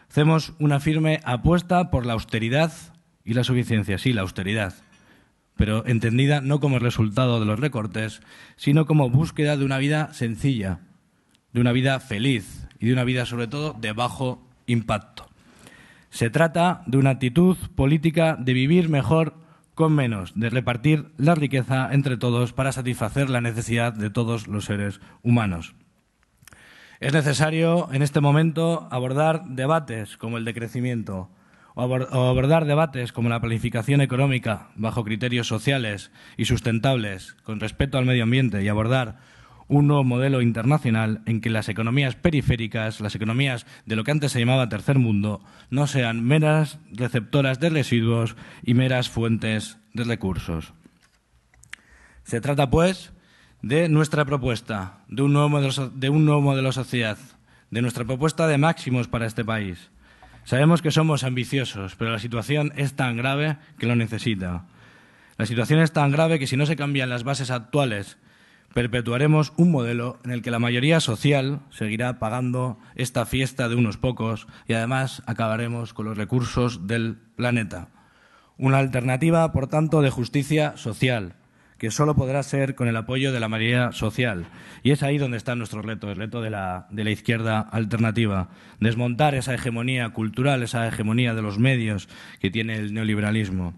Hacemos una firme apuesta por la austeridad y la suficiencia, sí, la austeridad, pero entendida no como resultado de los recortes, sino como búsqueda de una vida sencilla, de una vida feliz y de una vida sobre todo de bajo impacto. Se trata de una actitud política de vivir mejor con menos, de repartir la riqueza entre todos para satisfacer la necesidad de todos los seres humanos. Es necesario en este momento abordar debates como el de crecimiento o abordar debates como la planificación económica bajo criterios sociales y sustentables con respeto al medio ambiente y abordar un nuevo modelo internacional en que las economías periféricas, las economías de lo que antes se llamaba tercer mundo, no sean meras receptoras de residuos y meras fuentes de recursos. Se trata, pues, de nuestra propuesta, de un nuevo modelo, de un nuevo modelo sociedad, de nuestra propuesta de máximos para este país. Sabemos que somos ambiciosos, pero la situación es tan grave que lo necesita. La situación es tan grave que si no se cambian las bases actuales perpetuaremos un modelo en el que la mayoría social seguirá pagando esta fiesta de unos pocos y además acabaremos con los recursos del planeta. Una alternativa, por tanto, de justicia social, que solo podrá ser con el apoyo de la mayoría social. Y es ahí donde está nuestro reto, el reto de la, de la izquierda alternativa. Desmontar esa hegemonía cultural, esa hegemonía de los medios que tiene el neoliberalismo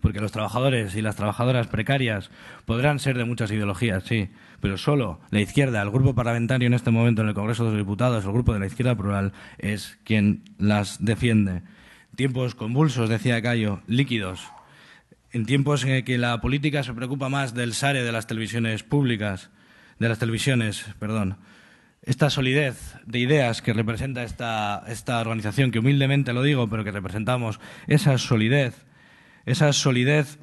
porque los trabajadores y las trabajadoras precarias podrán ser de muchas ideologías, sí, pero solo la izquierda, el grupo parlamentario en este momento en el Congreso de los Diputados, el grupo de la izquierda plural, es quien las defiende. Tiempos convulsos, decía Cayo, líquidos. En tiempos en que la política se preocupa más del SARE de las televisiones públicas, de las televisiones, perdón, esta solidez de ideas que representa esta, esta, organización, que humildemente lo digo, pero que representamos, esa solidez esa solidez,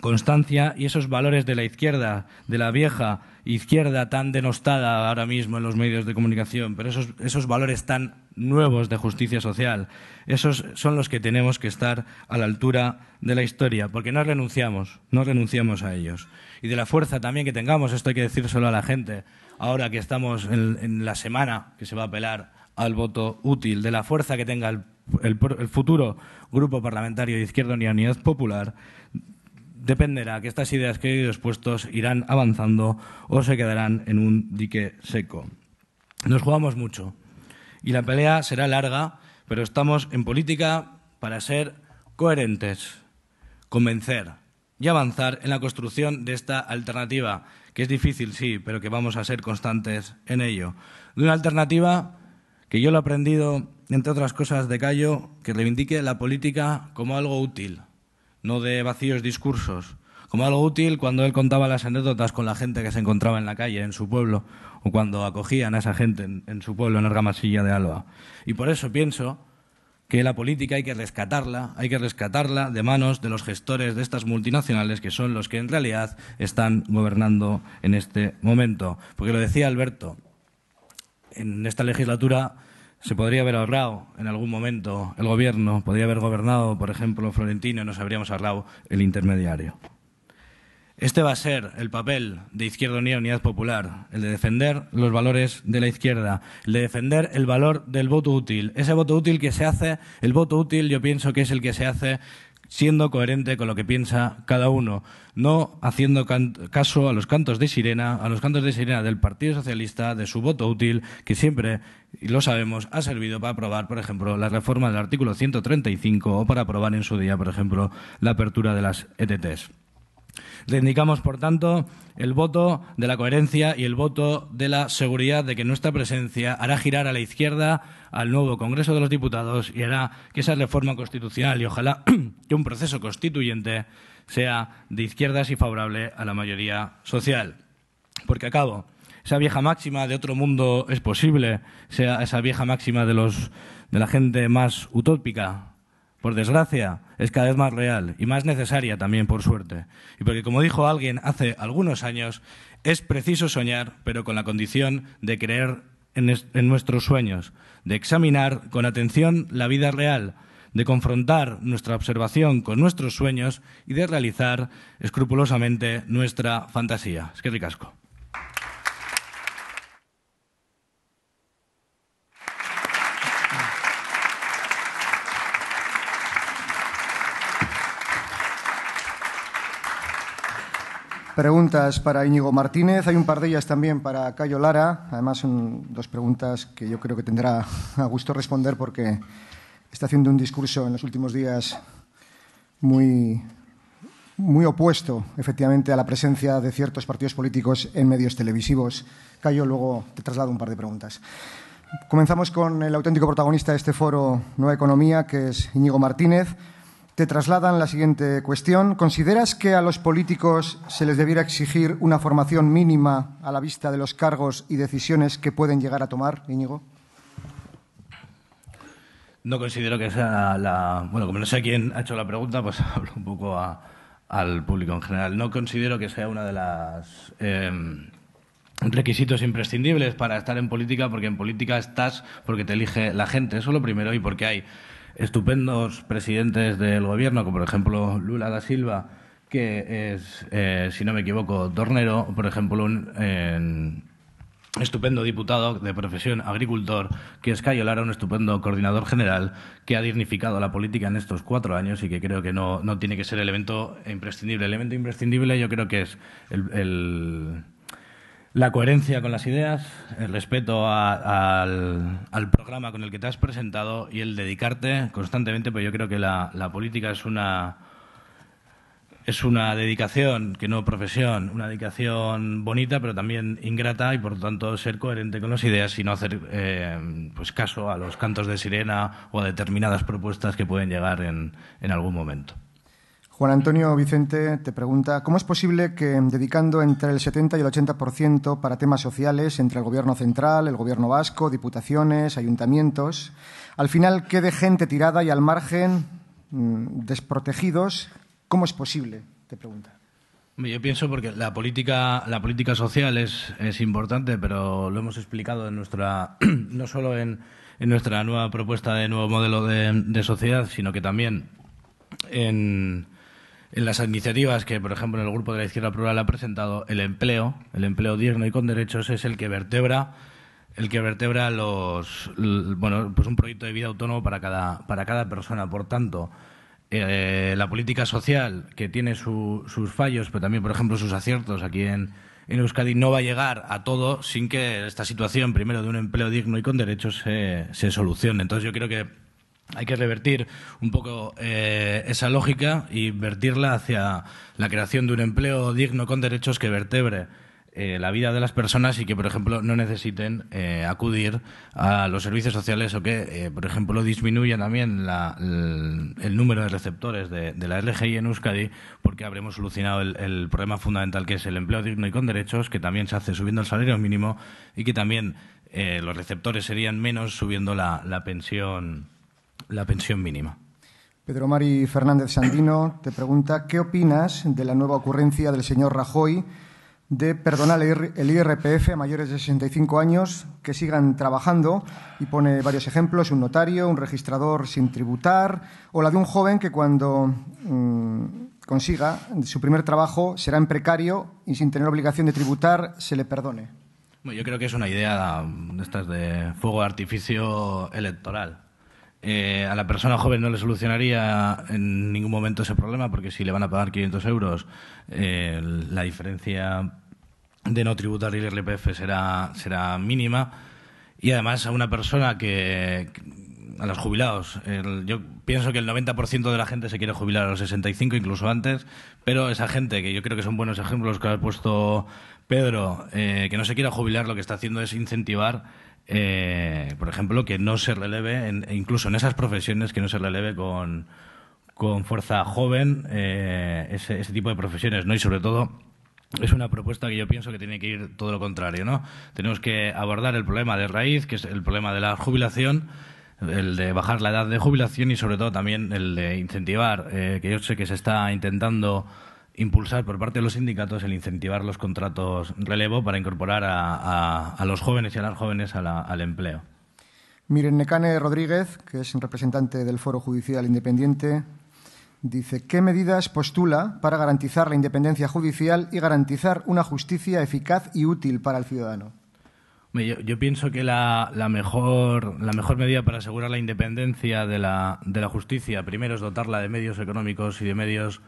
constancia y esos valores de la izquierda, de la vieja izquierda tan denostada ahora mismo en los medios de comunicación, pero esos, valores tan nuevos de justicia social, esos son los que tenemos que estar a la altura de la historia, porque no renunciamos, no renunciamos a ellos. Y de la fuerza también que tengamos, esto hay que decírselo a la gente, ahora que estamos en, la semana que se va a apelar al voto útil, de la fuerza que tenga el el, futuro grupo parlamentario de Izquierda Unidad Popular dependerá que estas ideas que he expuestos irán avanzando o se quedarán en un dique seco. Nos jugamos mucho y la pelea será larga, pero estamos en política para ser coherentes, convencer y avanzar en la construcción de esta alternativa, que es difícil, sí, pero que vamos a ser constantes en ello. De una alternativa que yo lo he aprendido entre otras cosas, de Cayo, que reivindique la política como algo útil, no de vacíos discursos, como algo útil cuando él contaba las anécdotas con la gente que se encontraba en la calle, en su pueblo, o cuando acogían a esa gente en, su pueblo, en Argamasilla de Alba. Y por eso pienso que la política hay que rescatarla, hay que rescatarla de manos de los gestores de estas multinacionales que son los que en realidad están gobernando en este momento. Porque lo decía Alberto, en esta legislatura se podría haber ahorrado en algún momento el gobierno, podría haber gobernado, por ejemplo, Florentino y nos habríamos ahorrado el intermediario. Este va a ser el papel de Izquierda Unida Unidad Popular, el de defender los valores de la izquierda, el de defender el valor del voto útil, ese voto útil que se hace, el voto útil yo pienso que es el que se hace siendo coherente con lo que piensa cada uno, no haciendo caso a los cantos de sirena, a los cantos de sirena del Partido Socialista, de su voto útil, que siempre, lo sabemos, ha servido para aprobar, por ejemplo, la reforma del artículo 135 o para aprobar en su día, por ejemplo, la apertura de las ETTs indicamos, por tanto, el voto de la coherencia y el voto de la seguridad de que nuestra presencia hará girar a la izquierda al nuevo Congreso de los Diputados y hará que esa reforma constitucional y ojalá que un proceso constituyente sea de izquierdas y favorable a la mayoría social. Porque acabo esa vieja máxima de otro mundo es posible, sea esa vieja máxima de los de la gente más utópica, por desgracia, es cada vez más real y más necesaria también, por suerte. Y porque, como dijo alguien hace algunos años, es preciso soñar, pero con la condición de creer en, nuestros sueños, de examinar con atención la vida real, de confrontar nuestra observación con nuestros sueños y de realizar escrupulosamente nuestra fantasía. Es que ricasco. Preguntas para Íñigo Martínez. Hay un par de ellas también para Cayo Lara. Además, son dos preguntas que yo creo que tendrá a gusto responder porque está haciendo un discurso en los últimos días muy, muy opuesto, efectivamente, a la presencia de ciertos partidos políticos en medios televisivos. Cayo, luego te traslado un par de preguntas. Comenzamos con el auténtico protagonista de este foro Nueva Economía, que es Íñigo Martínez te trasladan la siguiente cuestión. ¿Consideras que a los políticos se les debiera exigir una formación mínima a la vista de los cargos y decisiones que pueden llegar a tomar, Íñigo? No considero que sea la... Bueno, como no sé quién ha hecho la pregunta, pues hablo un poco al público en general. No considero que sea uno de los em, requisitos imprescindibles para estar en política, porque en política estás porque te elige la gente, eso es lo primero, y porque hay estupendos presidentes del gobierno, como por ejemplo Lula da Silva, que es, eh, si no me equivoco, Tornero, por ejemplo, un estupendo diputado de profesión agricultor, que es Cayo Lara, un estupendo coordinador general, que ha dignificado la política en estos cuatro años y que creo que no, tiene que ser elemento imprescindible. El elemento imprescindible yo creo que es el la coherencia con las ideas, el respeto al, programa con el que te has presentado y el dedicarte constantemente, pues yo creo que la, política es una, es una dedicación, que no profesión, una dedicación bonita, pero también ingrata y por lo tanto ser coherente con las ideas y no hacer eh, pues caso a los cantos de sirena o a determinadas propuestas que pueden llegar en, en algún momento. Juan Antonio Vicente te pregunta, ¿cómo es posible que mm, dedicando entre el 70 y el 80% para temas sociales entre el Gobierno central, el Gobierno vasco, diputaciones, ayuntamientos, al final quede gente tirada y al margen mm, desprotegidos? ¿Cómo es posible? Te pregunta. Yo pienso porque la política, la política social es, es importante, pero lo hemos explicado en nuestra, no solo en, nuestra nueva propuesta de nuevo modelo de sociedad, sino que también en, en las iniciativas que, por ejemplo, en el grupo de la izquierda plural ha presentado, el empleo, el empleo digno y con derechos es el que vertebra el que vertebra los bueno pues un proyecto de vida autónomo para cada para cada persona por tanto eh, la política social que tiene sus fallos pero también por ejemplo sus aciertos aquí en, en Euskadi no va a llegar a todo sin que esta situación primero de un empleo digno y con derechos se, se solucione entonces yo creo que hay que revertir un poco eh, esa lógica y vertirla hacia la creación de un empleo digno con derechos que vertebre eh, la vida de las personas y que, por ejemplo, no necesiten eh, acudir a los servicios sociales o que, por ejemplo, disminuya también el, número de receptores de, la LGI en Euskadi, porque habremos solucionado el, problema fundamental que es el empleo digno y con derechos, que también se hace subiendo el salario mínimo y que también los receptores serían menos subiendo la pensión la pensión mínima. Pedro Mari Fernández Sandino te pregunta qué opinas de la nueva ocurrencia del señor Rajoy de perdonar el IRPF a mayores de 65 años que sigan trabajando y pone varios ejemplos, un notario, un registrador sin tributar o la de un joven que cuando mm, consiga su primer trabajo será en precario y sin tener obligación de tributar se le perdone. Yo creo que es una idea de de fuego de artificio electoral. Eh, a la persona joven no le solucionaría en ningún momento ese problema, porque si le van a pagar 500 euros, eh, la diferencia de no tributar el IRPF será, será mínima. Y además a una persona que, a los jubilados, yo pienso que el 90% de la gente se quiere jubilar a los 65, incluso antes, pero esa gente, que yo creo que son buenos ejemplos que ha puesto Pedro, eh, que no se quiera jubilar, lo que está haciendo es incentivar eh, por ejemplo, que no se releve, incluso en esas profesiones, que no se releve con, con fuerza joven eh, ese, tipo de profesiones, ¿no? Y sobre todo es una propuesta que yo pienso que tiene que ir todo lo contrario, ¿no? Tenemos que abordar el problema de raíz, que es el problema de la jubilación, el de bajar la edad de jubilación y sobre todo también el de incentivar, eh, que yo sé que se está intentando impulsar por parte de los sindicatos el incentivar los contratos relevo para incorporar a, los jóvenes y a las jóvenes al empleo. Miren, Necane Rodríguez, que es representante del Foro Judicial Independiente, dice, ¿qué medidas postula para garantizar la independencia judicial y garantizar una justicia eficaz y útil para el ciudadano? Yo, yo pienso que la, mejor, medida para asegurar la independencia de la justicia, primero, es dotarla de medios económicos y de medios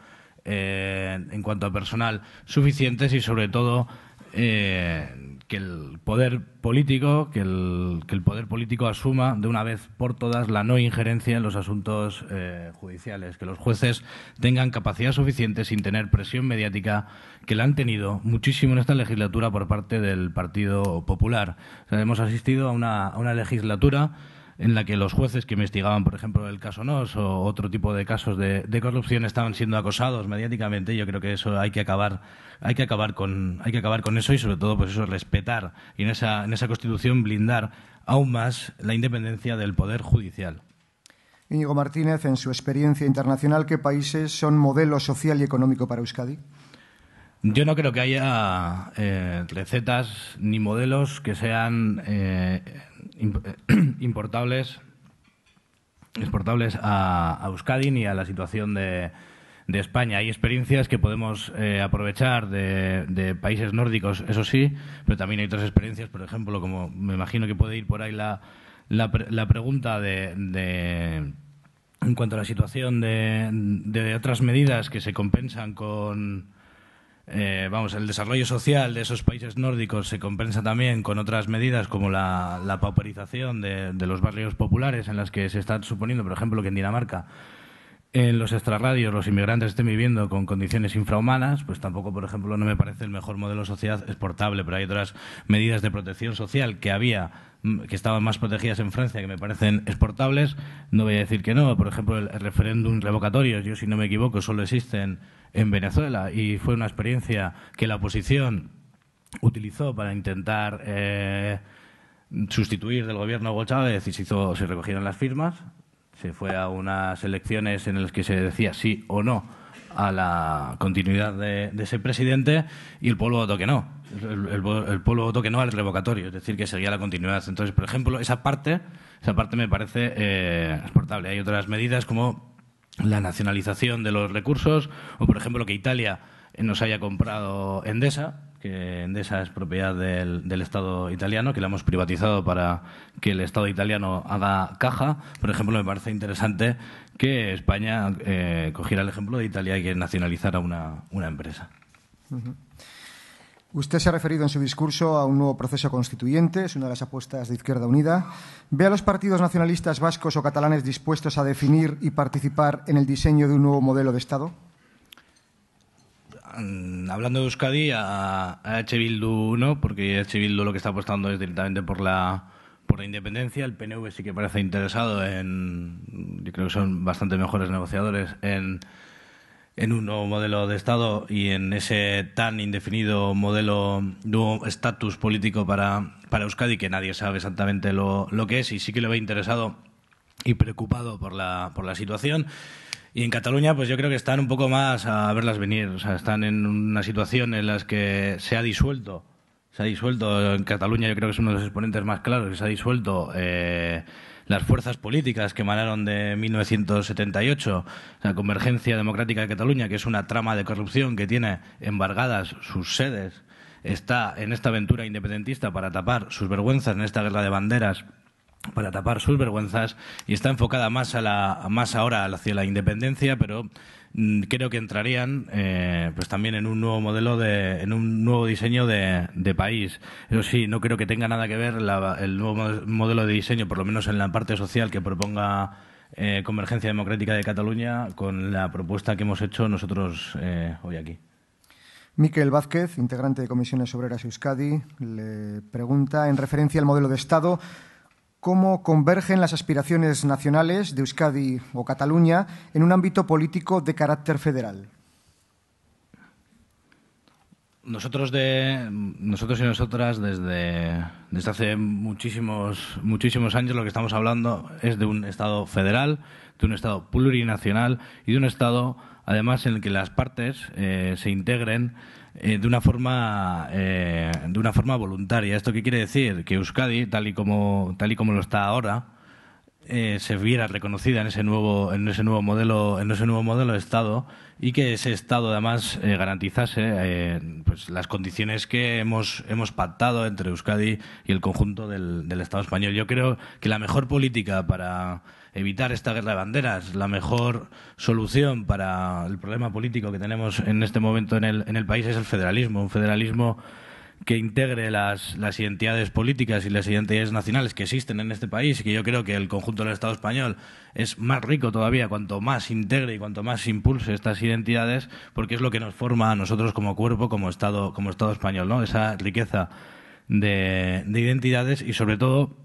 eh, en cuanto a personal suficientes y sobre todo eh, que el poder político, que el, poder político asuma de una vez por todas la no injerencia en los asuntos eh, judiciales, que los jueces tengan capacidad suficiente sin tener presión mediática que la han tenido muchísimo en esta legislatura por parte del Partido Popular. hemos asistido a una legislatura en la que los jueces que investigaban, por ejemplo, el caso NOS o otro tipo de casos de, corrupción estaban siendo acosados mediáticamente. Yo creo que eso hay que acabar, hay que con, hay que acabar con eso y sobre todo, pues eso respetar y en esa, en esa constitución blindar aún más la independencia del poder judicial. Íñigo Martínez, en su experiencia internacional, ¿qué países son modelo social y económico para Euskadi? Yo no creo que haya eh, recetas ni modelos que sean eh, importables, exportables a, Euskadi y a la situación de, España. Hay experiencias que podemos eh, aprovechar de, países nórdicos, eso sí, pero también hay otras experiencias, por ejemplo, como me imagino que puede ir por ahí la, la, pregunta de, en cuanto a la situación de otras medidas que se compensan con eh, vamos, el desarrollo social de esos países nórdicos se compensa también con otras medidas como la, la pauperización de, de los barrios populares en las que se está suponiendo, por ejemplo, que en Dinamarca en los extrarradios los inmigrantes estén viviendo con condiciones infrahumanas, pues tampoco, por ejemplo, no me parece el mejor modelo de sociedad exportable, pero hay otras medidas de protección social que había mm, que estaban más protegidas en Francia, que me parecen exportables, no voy a decir que no. Por ejemplo, el referéndum revocatorio, yo si no me equivoco, solo existen en Venezuela y fue una experiencia que la oposición utilizó para intentar eh, sustituir del gobierno a Hugo y se recogieron las firmas se fue a unas elecciones en las que se decía sí o no a la continuidad de, ese presidente y el pueblo votó que no. El, pueblo votó que no al revocatorio, es decir, que seguía la continuidad. Entonces, por ejemplo, esa parte, esa parte me parece exportable. Eh, Hay otras medidas como la nacionalización de los recursos o, por ejemplo, que Italia nos haya comprado Endesa, que Endesa es propiedad del, Estado italiano, que la hemos privatizado para que el Estado italiano haga caja. Por ejemplo, me parece interesante que España eh, cogiera el ejemplo de Italia y que nacionalizara una, empresa. Usted se ha referido en su discurso a un nuevo proceso constituyente, es una de las apuestas de Izquierda Unida. ¿Ve a los partidos nacionalistas vascos o catalanes dispuestos a definir y participar en el diseño de un nuevo modelo de Estado? Mm, hablando de Euskadi, a, a H. Bildu no, porque H. Bildu lo que está apostando es directamente por la, por la independencia. El PNV sí que parece interesado en, yo creo que son bastante mejores negociadores, en, en un nuevo modelo de Estado y en ese tan indefinido modelo, nuevo estatus político para, para Euskadi, que nadie sabe exactamente lo, lo que es y sí que le ve interesado y preocupado por la, por la situación. Y en Cataluña, pues yo creo que están un poco más a verlas venir. O sea, están en una situación en la que se ha disuelto. Se ha disuelto en Cataluña, yo creo que es uno de los exponentes más claros, que se ha disuelto eh, las fuerzas políticas que emanaron de 1978, la Convergencia Democrática de Cataluña, que es una trama de corrupción que tiene embargadas sus sedes, está en esta aventura independentista para tapar sus vergüenzas en esta guerra de banderas para tapar sus vergüenzas y está enfocada más a la más ahora hacia la independencia pero mm, creo que entrarían eh, pues también en un nuevo modelo de en un nuevo diseño de, país eso sí no creo que tenga nada que ver el nuevo modelo de diseño por lo menos en la parte social que proponga eh, Convergencia Democrática de Cataluña con la propuesta que hemos hecho nosotros eh, hoy aquí. Miquel Vázquez, integrante de Comisiones Obreras Euskadi, le pregunta en referencia al modelo de Estado cómo convergen las aspiraciones nacionales de Euskadi o Cataluña en un ámbito político de carácter federal. Nosotros de nosotros y nosotras desde, hace muchísimos muchísimos años lo que estamos hablando es de un estado federal, de un estado plurinacional y de un estado además en el que las partes eh, se integren eh, de una forma eh, de una forma voluntaria. Esto qué quiere decir que Euskadi tal y como tal y como lo está ahora eh, se viera reconocida en ese nuevo en ese nuevo modelo en ese nuevo modelo de estado y que ese estado además eh, garantizase eh, pues, las condiciones que hemos hemos pactado entre Euskadi y el conjunto del, del Estado español yo creo que la mejor política para evitar esta guerra de banderas la mejor solución para el problema político que tenemos en este momento en el en el país es el federalismo un federalismo que integre las, identidades políticas y las identidades nacionales que existen en este país y que yo creo que el conjunto del Estado español es más rico todavía cuanto más integre y cuanto más impulse estas identidades porque es lo que nos forma a nosotros como cuerpo, como Estado, español, ¿no? Esa riqueza de, identidades y sobre todo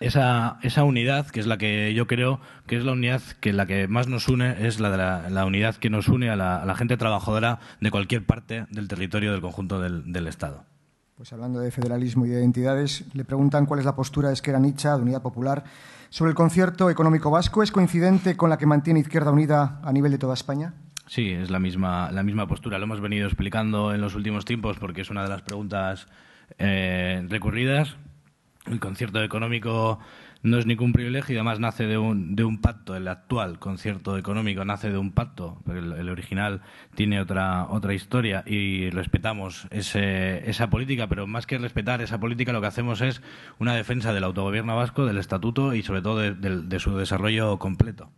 esa, unidad, que es la que yo creo que es la unidad que la que más nos une, es la, de la, unidad que nos une a la, gente trabajadora de cualquier parte del territorio del conjunto del Estado. Pues hablando de federalismo y de identidades, le preguntan cuál es la postura de Esquerra Nicha, de Unidad Popular, sobre el concierto económico vasco. ¿Es coincidente con la que mantiene Izquierda Unida a nivel de toda España? Sí, es la misma, la misma postura. Lo hemos venido explicando en los últimos tiempos porque es una de las preguntas eh, recurridas. El concierto económico no es ningún privilegio y además nace de un, pacto, el actual concierto económico nace de un pacto, el, el original tiene otra, historia y respetamos esa política, pero más que respetar esa política lo que hacemos es una defensa del autogobierno vasco, del estatuto y sobre todo de, su desarrollo completo.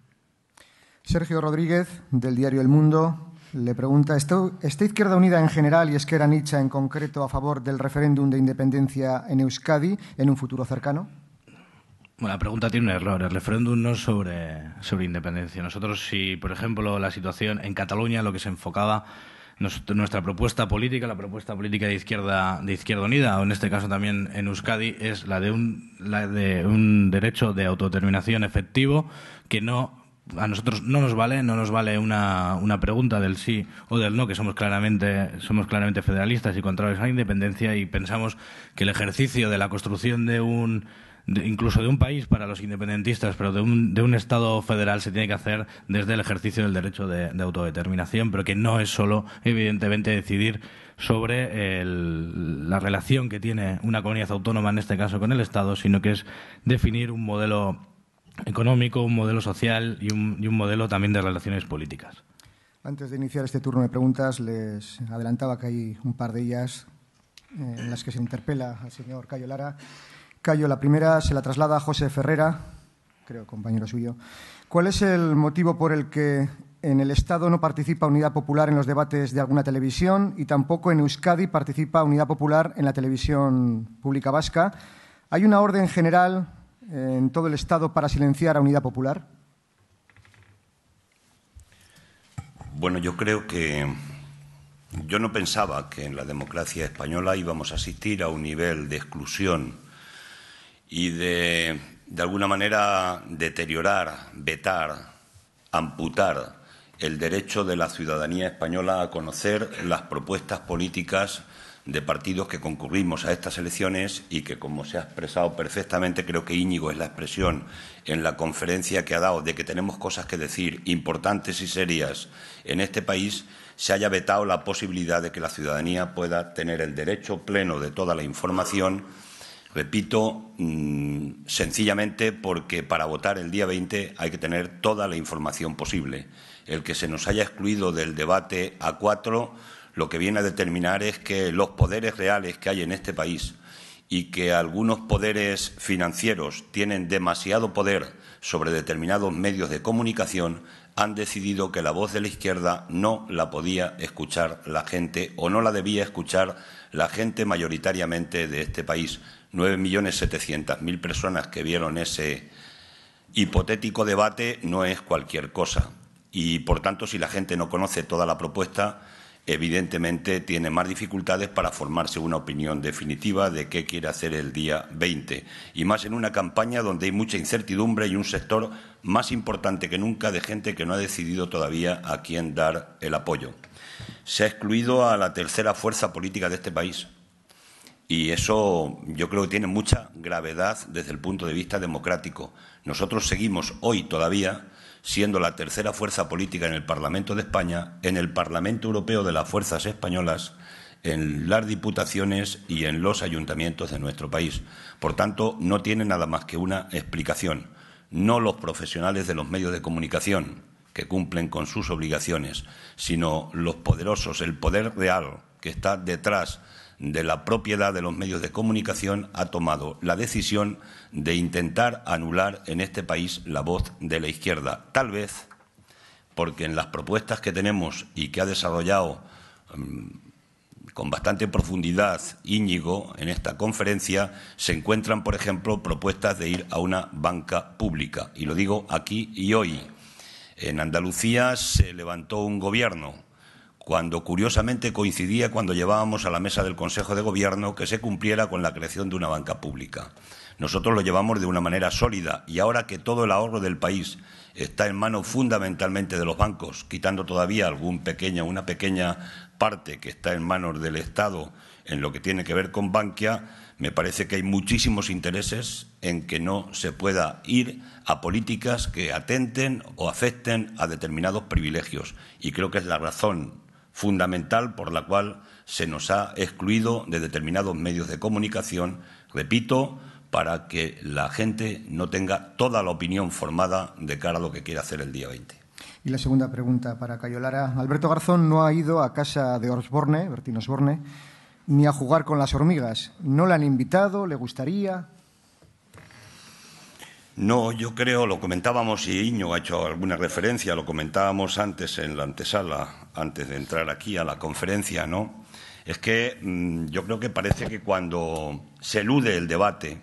Sergio Rodríguez, del diario El Mundo, le pregunta, ¿está Izquierda Unida en general y Esquerra Nietzsche en concreto a favor del referéndum de independencia en Euskadi en un futuro cercano? Bueno, la pregunta tiene un error. El referéndum no es sobre, independencia. Nosotros, si, por ejemplo, la situación en Cataluña, lo que se enfocaba, nuestra propuesta política, la propuesta política de Izquierda, de Izquierda Unida, o en este caso también en Euskadi, es la de un, la de un derecho de autodeterminación efectivo que no a nosotros no nos vale, no nos vale una, una, pregunta del sí o del no, que somos claramente, somos claramente federalistas y contrarios a la independencia y pensamos que el ejercicio de la construcción de un incluso de un país para los independentistas, pero de un, de un Estado federal se tiene que hacer desde el ejercicio del derecho de, autodeterminación, pero que no es solo, evidentemente, decidir sobre la relación que tiene una comunidad autónoma, en este caso con el Estado, sino que es definir un modelo económico, un modelo social y un, y un modelo también de relaciones políticas. Antes de iniciar este turno de preguntas, les adelantaba que hay un par de ellas eh, en las que se interpela al señor Cayo Lara callo la primera se la traslada a José Ferrera, creo compañero suyo. ¿Cuál es el motivo por el que en el Estado no participa Unidad Popular en los debates de alguna televisión y tampoco en Euskadi participa Unidad Popular en la televisión pública vasca? ¿Hay una orden general eh, en todo el Estado para silenciar a Unidad Popular? Bueno, yo creo que yo no pensaba que en la democracia española íbamos a asistir a un nivel de exclusión y de, alguna manera, deteriorar, vetar, amputar el derecho de la ciudadanía española a conocer las propuestas políticas de partidos que concurrimos a estas elecciones y que, como se ha expresado perfectamente, creo que Íñigo es la expresión en la conferencia que ha dado de que tenemos cosas que decir importantes y serias en este país, se haya vetado la posibilidad de que la ciudadanía pueda tener el derecho pleno de toda la información Repito, mm, sencillamente porque para votar el día 20 hay que tener toda la información posible. El que se nos haya excluido del debate a cuatro lo que viene a determinar es que los poderes reales que hay en este país y que algunos poderes financieros tienen demasiado poder sobre determinados medios de comunicación, han decidido que la voz de la izquierda no la podía escuchar la gente o no la debía escuchar la gente mayoritariamente de este país. 9.700.000 personas que vieron ese hipotético debate no es cualquier cosa. Y, por tanto, si la gente no conoce toda la propuesta, evidentemente tiene más dificultades para formarse una opinión definitiva de qué quiere hacer el día 20, y más en una campaña donde hay mucha incertidumbre y un sector más importante que nunca de gente que no ha decidido todavía a quién dar el apoyo. Se ha excluido a la tercera fuerza política de este país, y eso yo creo que tiene mucha gravedad desde el punto de vista democrático. Nosotros seguimos hoy todavía siendo la tercera fuerza política en el Parlamento de España, en el Parlamento Europeo de las Fuerzas Españolas, en las diputaciones y en los ayuntamientos de nuestro país. Por tanto, no tiene nada más que una explicación. No los profesionales de los medios de comunicación que cumplen con sus obligaciones, sino los poderosos, el poder real que está detrás de la propiedad de los medios de comunicación ha tomado la decisión de intentar anular en este país la voz de la izquierda. Tal vez porque en las propuestas que tenemos y que ha desarrollado mm, con bastante profundidad Íñigo en esta conferencia, se encuentran, por ejemplo, propuestas de ir a una banca pública. Y lo digo aquí y hoy. En Andalucía se levantó un gobierno cuando curiosamente coincidía cuando llevábamos a la mesa del Consejo de Gobierno que se cumpliera con la creación de una banca pública. Nosotros lo llevamos de una manera sólida y ahora que todo el ahorro del país está en manos fundamentalmente de los bancos, quitando todavía algún pequeña, una pequeña parte que está en manos del Estado en lo que tiene que ver con Bankia, me parece que hay muchísimos intereses en que no se pueda ir a políticas que atenten o afecten a determinados privilegios. Y creo que es la razón fundamental por la cual se nos ha excluido de determinados medios de comunicación, repito, para que la gente no tenga toda la opinión formada de cara a lo que quiere hacer el día 20. Y la segunda pregunta para Cayolara Alberto Garzón no ha ido a casa de Osborne, Bertín Osborne, ni a jugar con las hormigas. ¿No la han invitado? ¿Le gustaría? No, yo creo, lo comentábamos y Iño ha hecho alguna referencia, lo comentábamos antes en la antesala, antes de entrar aquí a la conferencia, ¿no? Es que mm, yo creo que parece que cuando se elude el debate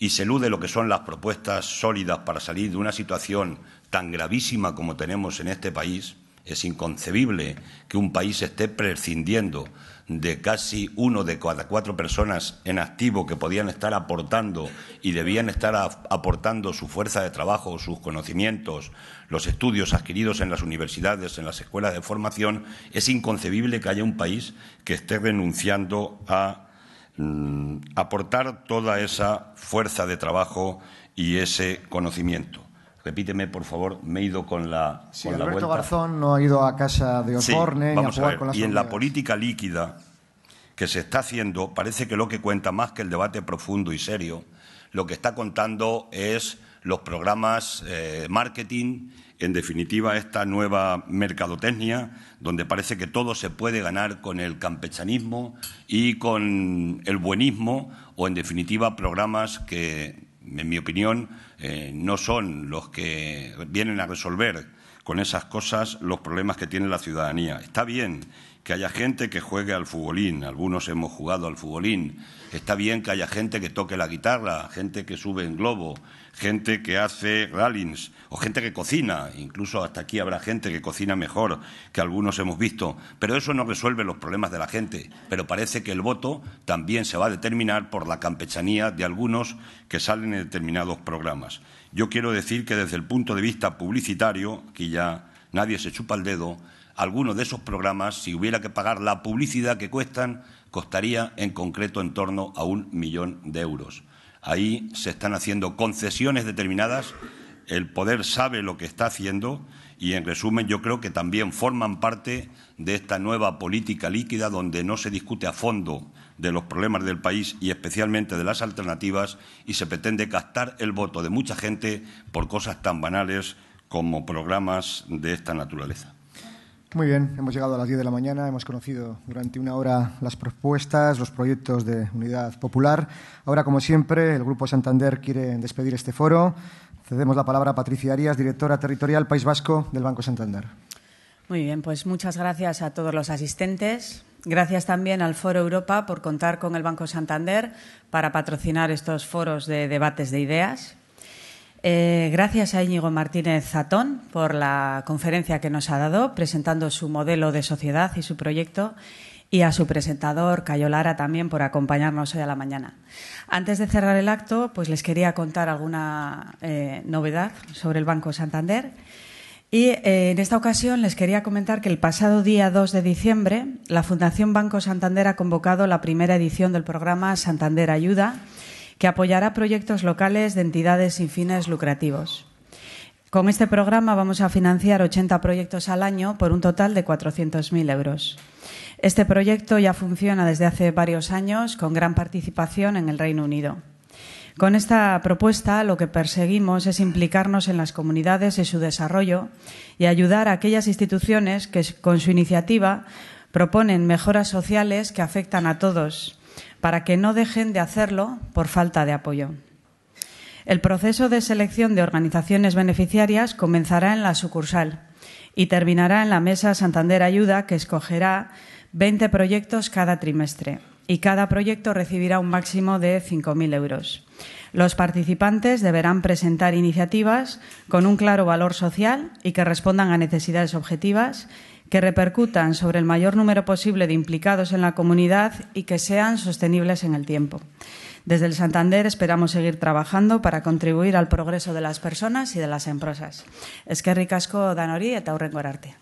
y se elude lo que son las propuestas sólidas para salir de una situación tan gravísima como tenemos en este país, es inconcebible que un país esté prescindiendo de casi uno de cada cuatro personas en activo que podían estar aportando y debían estar aportando su fuerza de trabajo, sus conocimientos, los estudios adquiridos en las universidades, en las escuelas de formación, es inconcebible que haya un país que esté renunciando a mm, aportar toda esa fuerza de trabajo y ese conocimiento. Repíteme, por favor, me he ido con la. Sí, Garzón no ha ido a casa de Osborne a jugar ver, con Y en la política líquida que se está haciendo, parece que lo que cuenta más que el debate profundo y serio, lo que está contando es los programas eh, marketing, en definitiva esta nueva mercadotecnia, donde parece que todo se puede ganar con el campechanismo y con el buenismo, o en definitiva programas que en mi opinión, eh, no son los que vienen a resolver con esas cosas los problemas que tiene la ciudadanía. Está bien que haya gente que juegue al futbolín, algunos hemos jugado al futbolín, está bien que haya gente que toque la guitarra, gente que sube en globo, gente que hace rallings o gente que cocina, incluso hasta aquí habrá gente que cocina mejor que algunos hemos visto, pero eso no resuelve los problemas de la gente, pero parece que el voto también se va a determinar por la campechanía de algunos que salen en determinados programas. Yo quiero decir que desde el punto de vista publicitario, que ya nadie se chupa el dedo, algunos de esos programas, si hubiera que pagar la publicidad que cuestan, costaría en concreto en torno a un millón de euros. Ahí se están haciendo concesiones determinadas, el poder sabe lo que está haciendo y, en resumen, yo creo que también forman parte de esta nueva política líquida donde no se discute a fondo de los problemas del país y especialmente de las alternativas y se pretende captar el voto de mucha gente por cosas tan banales como programas de esta naturaleza. Muy bien, hemos llegado a las 10 de la mañana, hemos conocido durante una hora las propuestas, los proyectos de Unidad Popular. Ahora, como siempre, el Grupo Santander quiere despedir este foro. Cedemos la palabra a Patricia Arias, directora territorial País Vasco del Banco Santander. Muy bien, pues muchas gracias a todos los asistentes. Gracias también al Foro Europa por contar con el Banco Santander para patrocinar estos foros de debates de ideas. Eh, gracias a Íñigo Martínez Zatón por la conferencia que nos ha dado, presentando su modelo de sociedad y su proyecto, y a su presentador, Cayo Lara, también por acompañarnos hoy a la mañana. Antes de cerrar el acto, pues les quería contar alguna eh, novedad sobre el Banco Santander. Y eh, en esta ocasión les quería comentar que el pasado día 2 de diciembre, la Fundación Banco Santander ha convocado la primera edición del programa Santander Ayuda que apoyará proyectos locales de entidades sin fines lucrativos. Con este programa vamos a financiar 80 proyectos al año por un total de 400.000 euros. Este proyecto ya funciona desde hace varios años con gran participación en el Reino Unido. Con esta propuesta lo que perseguimos es implicarnos en las comunidades y su desarrollo y ayudar a aquellas instituciones que con su iniciativa proponen mejoras sociales que afectan a todos para que no dejen de hacerlo por falta de apoyo. El proceso de selección de organizaciones beneficiarias comenzará en la sucursal y terminará en la Mesa Santander Ayuda, que escogerá 20 proyectos cada trimestre y cada proyecto recibirá un máximo de 5.000 euros. Los participantes deberán presentar iniciativas con un claro valor social y que respondan a necesidades objetivas que repercutan sobre el mayor número posible de implicados en la comunidad y que sean sostenibles en el tiempo. Desde el Santander esperamos seguir trabajando para contribuir al progreso de las personas y de las empresas. Es que ricasco danori eta Tauré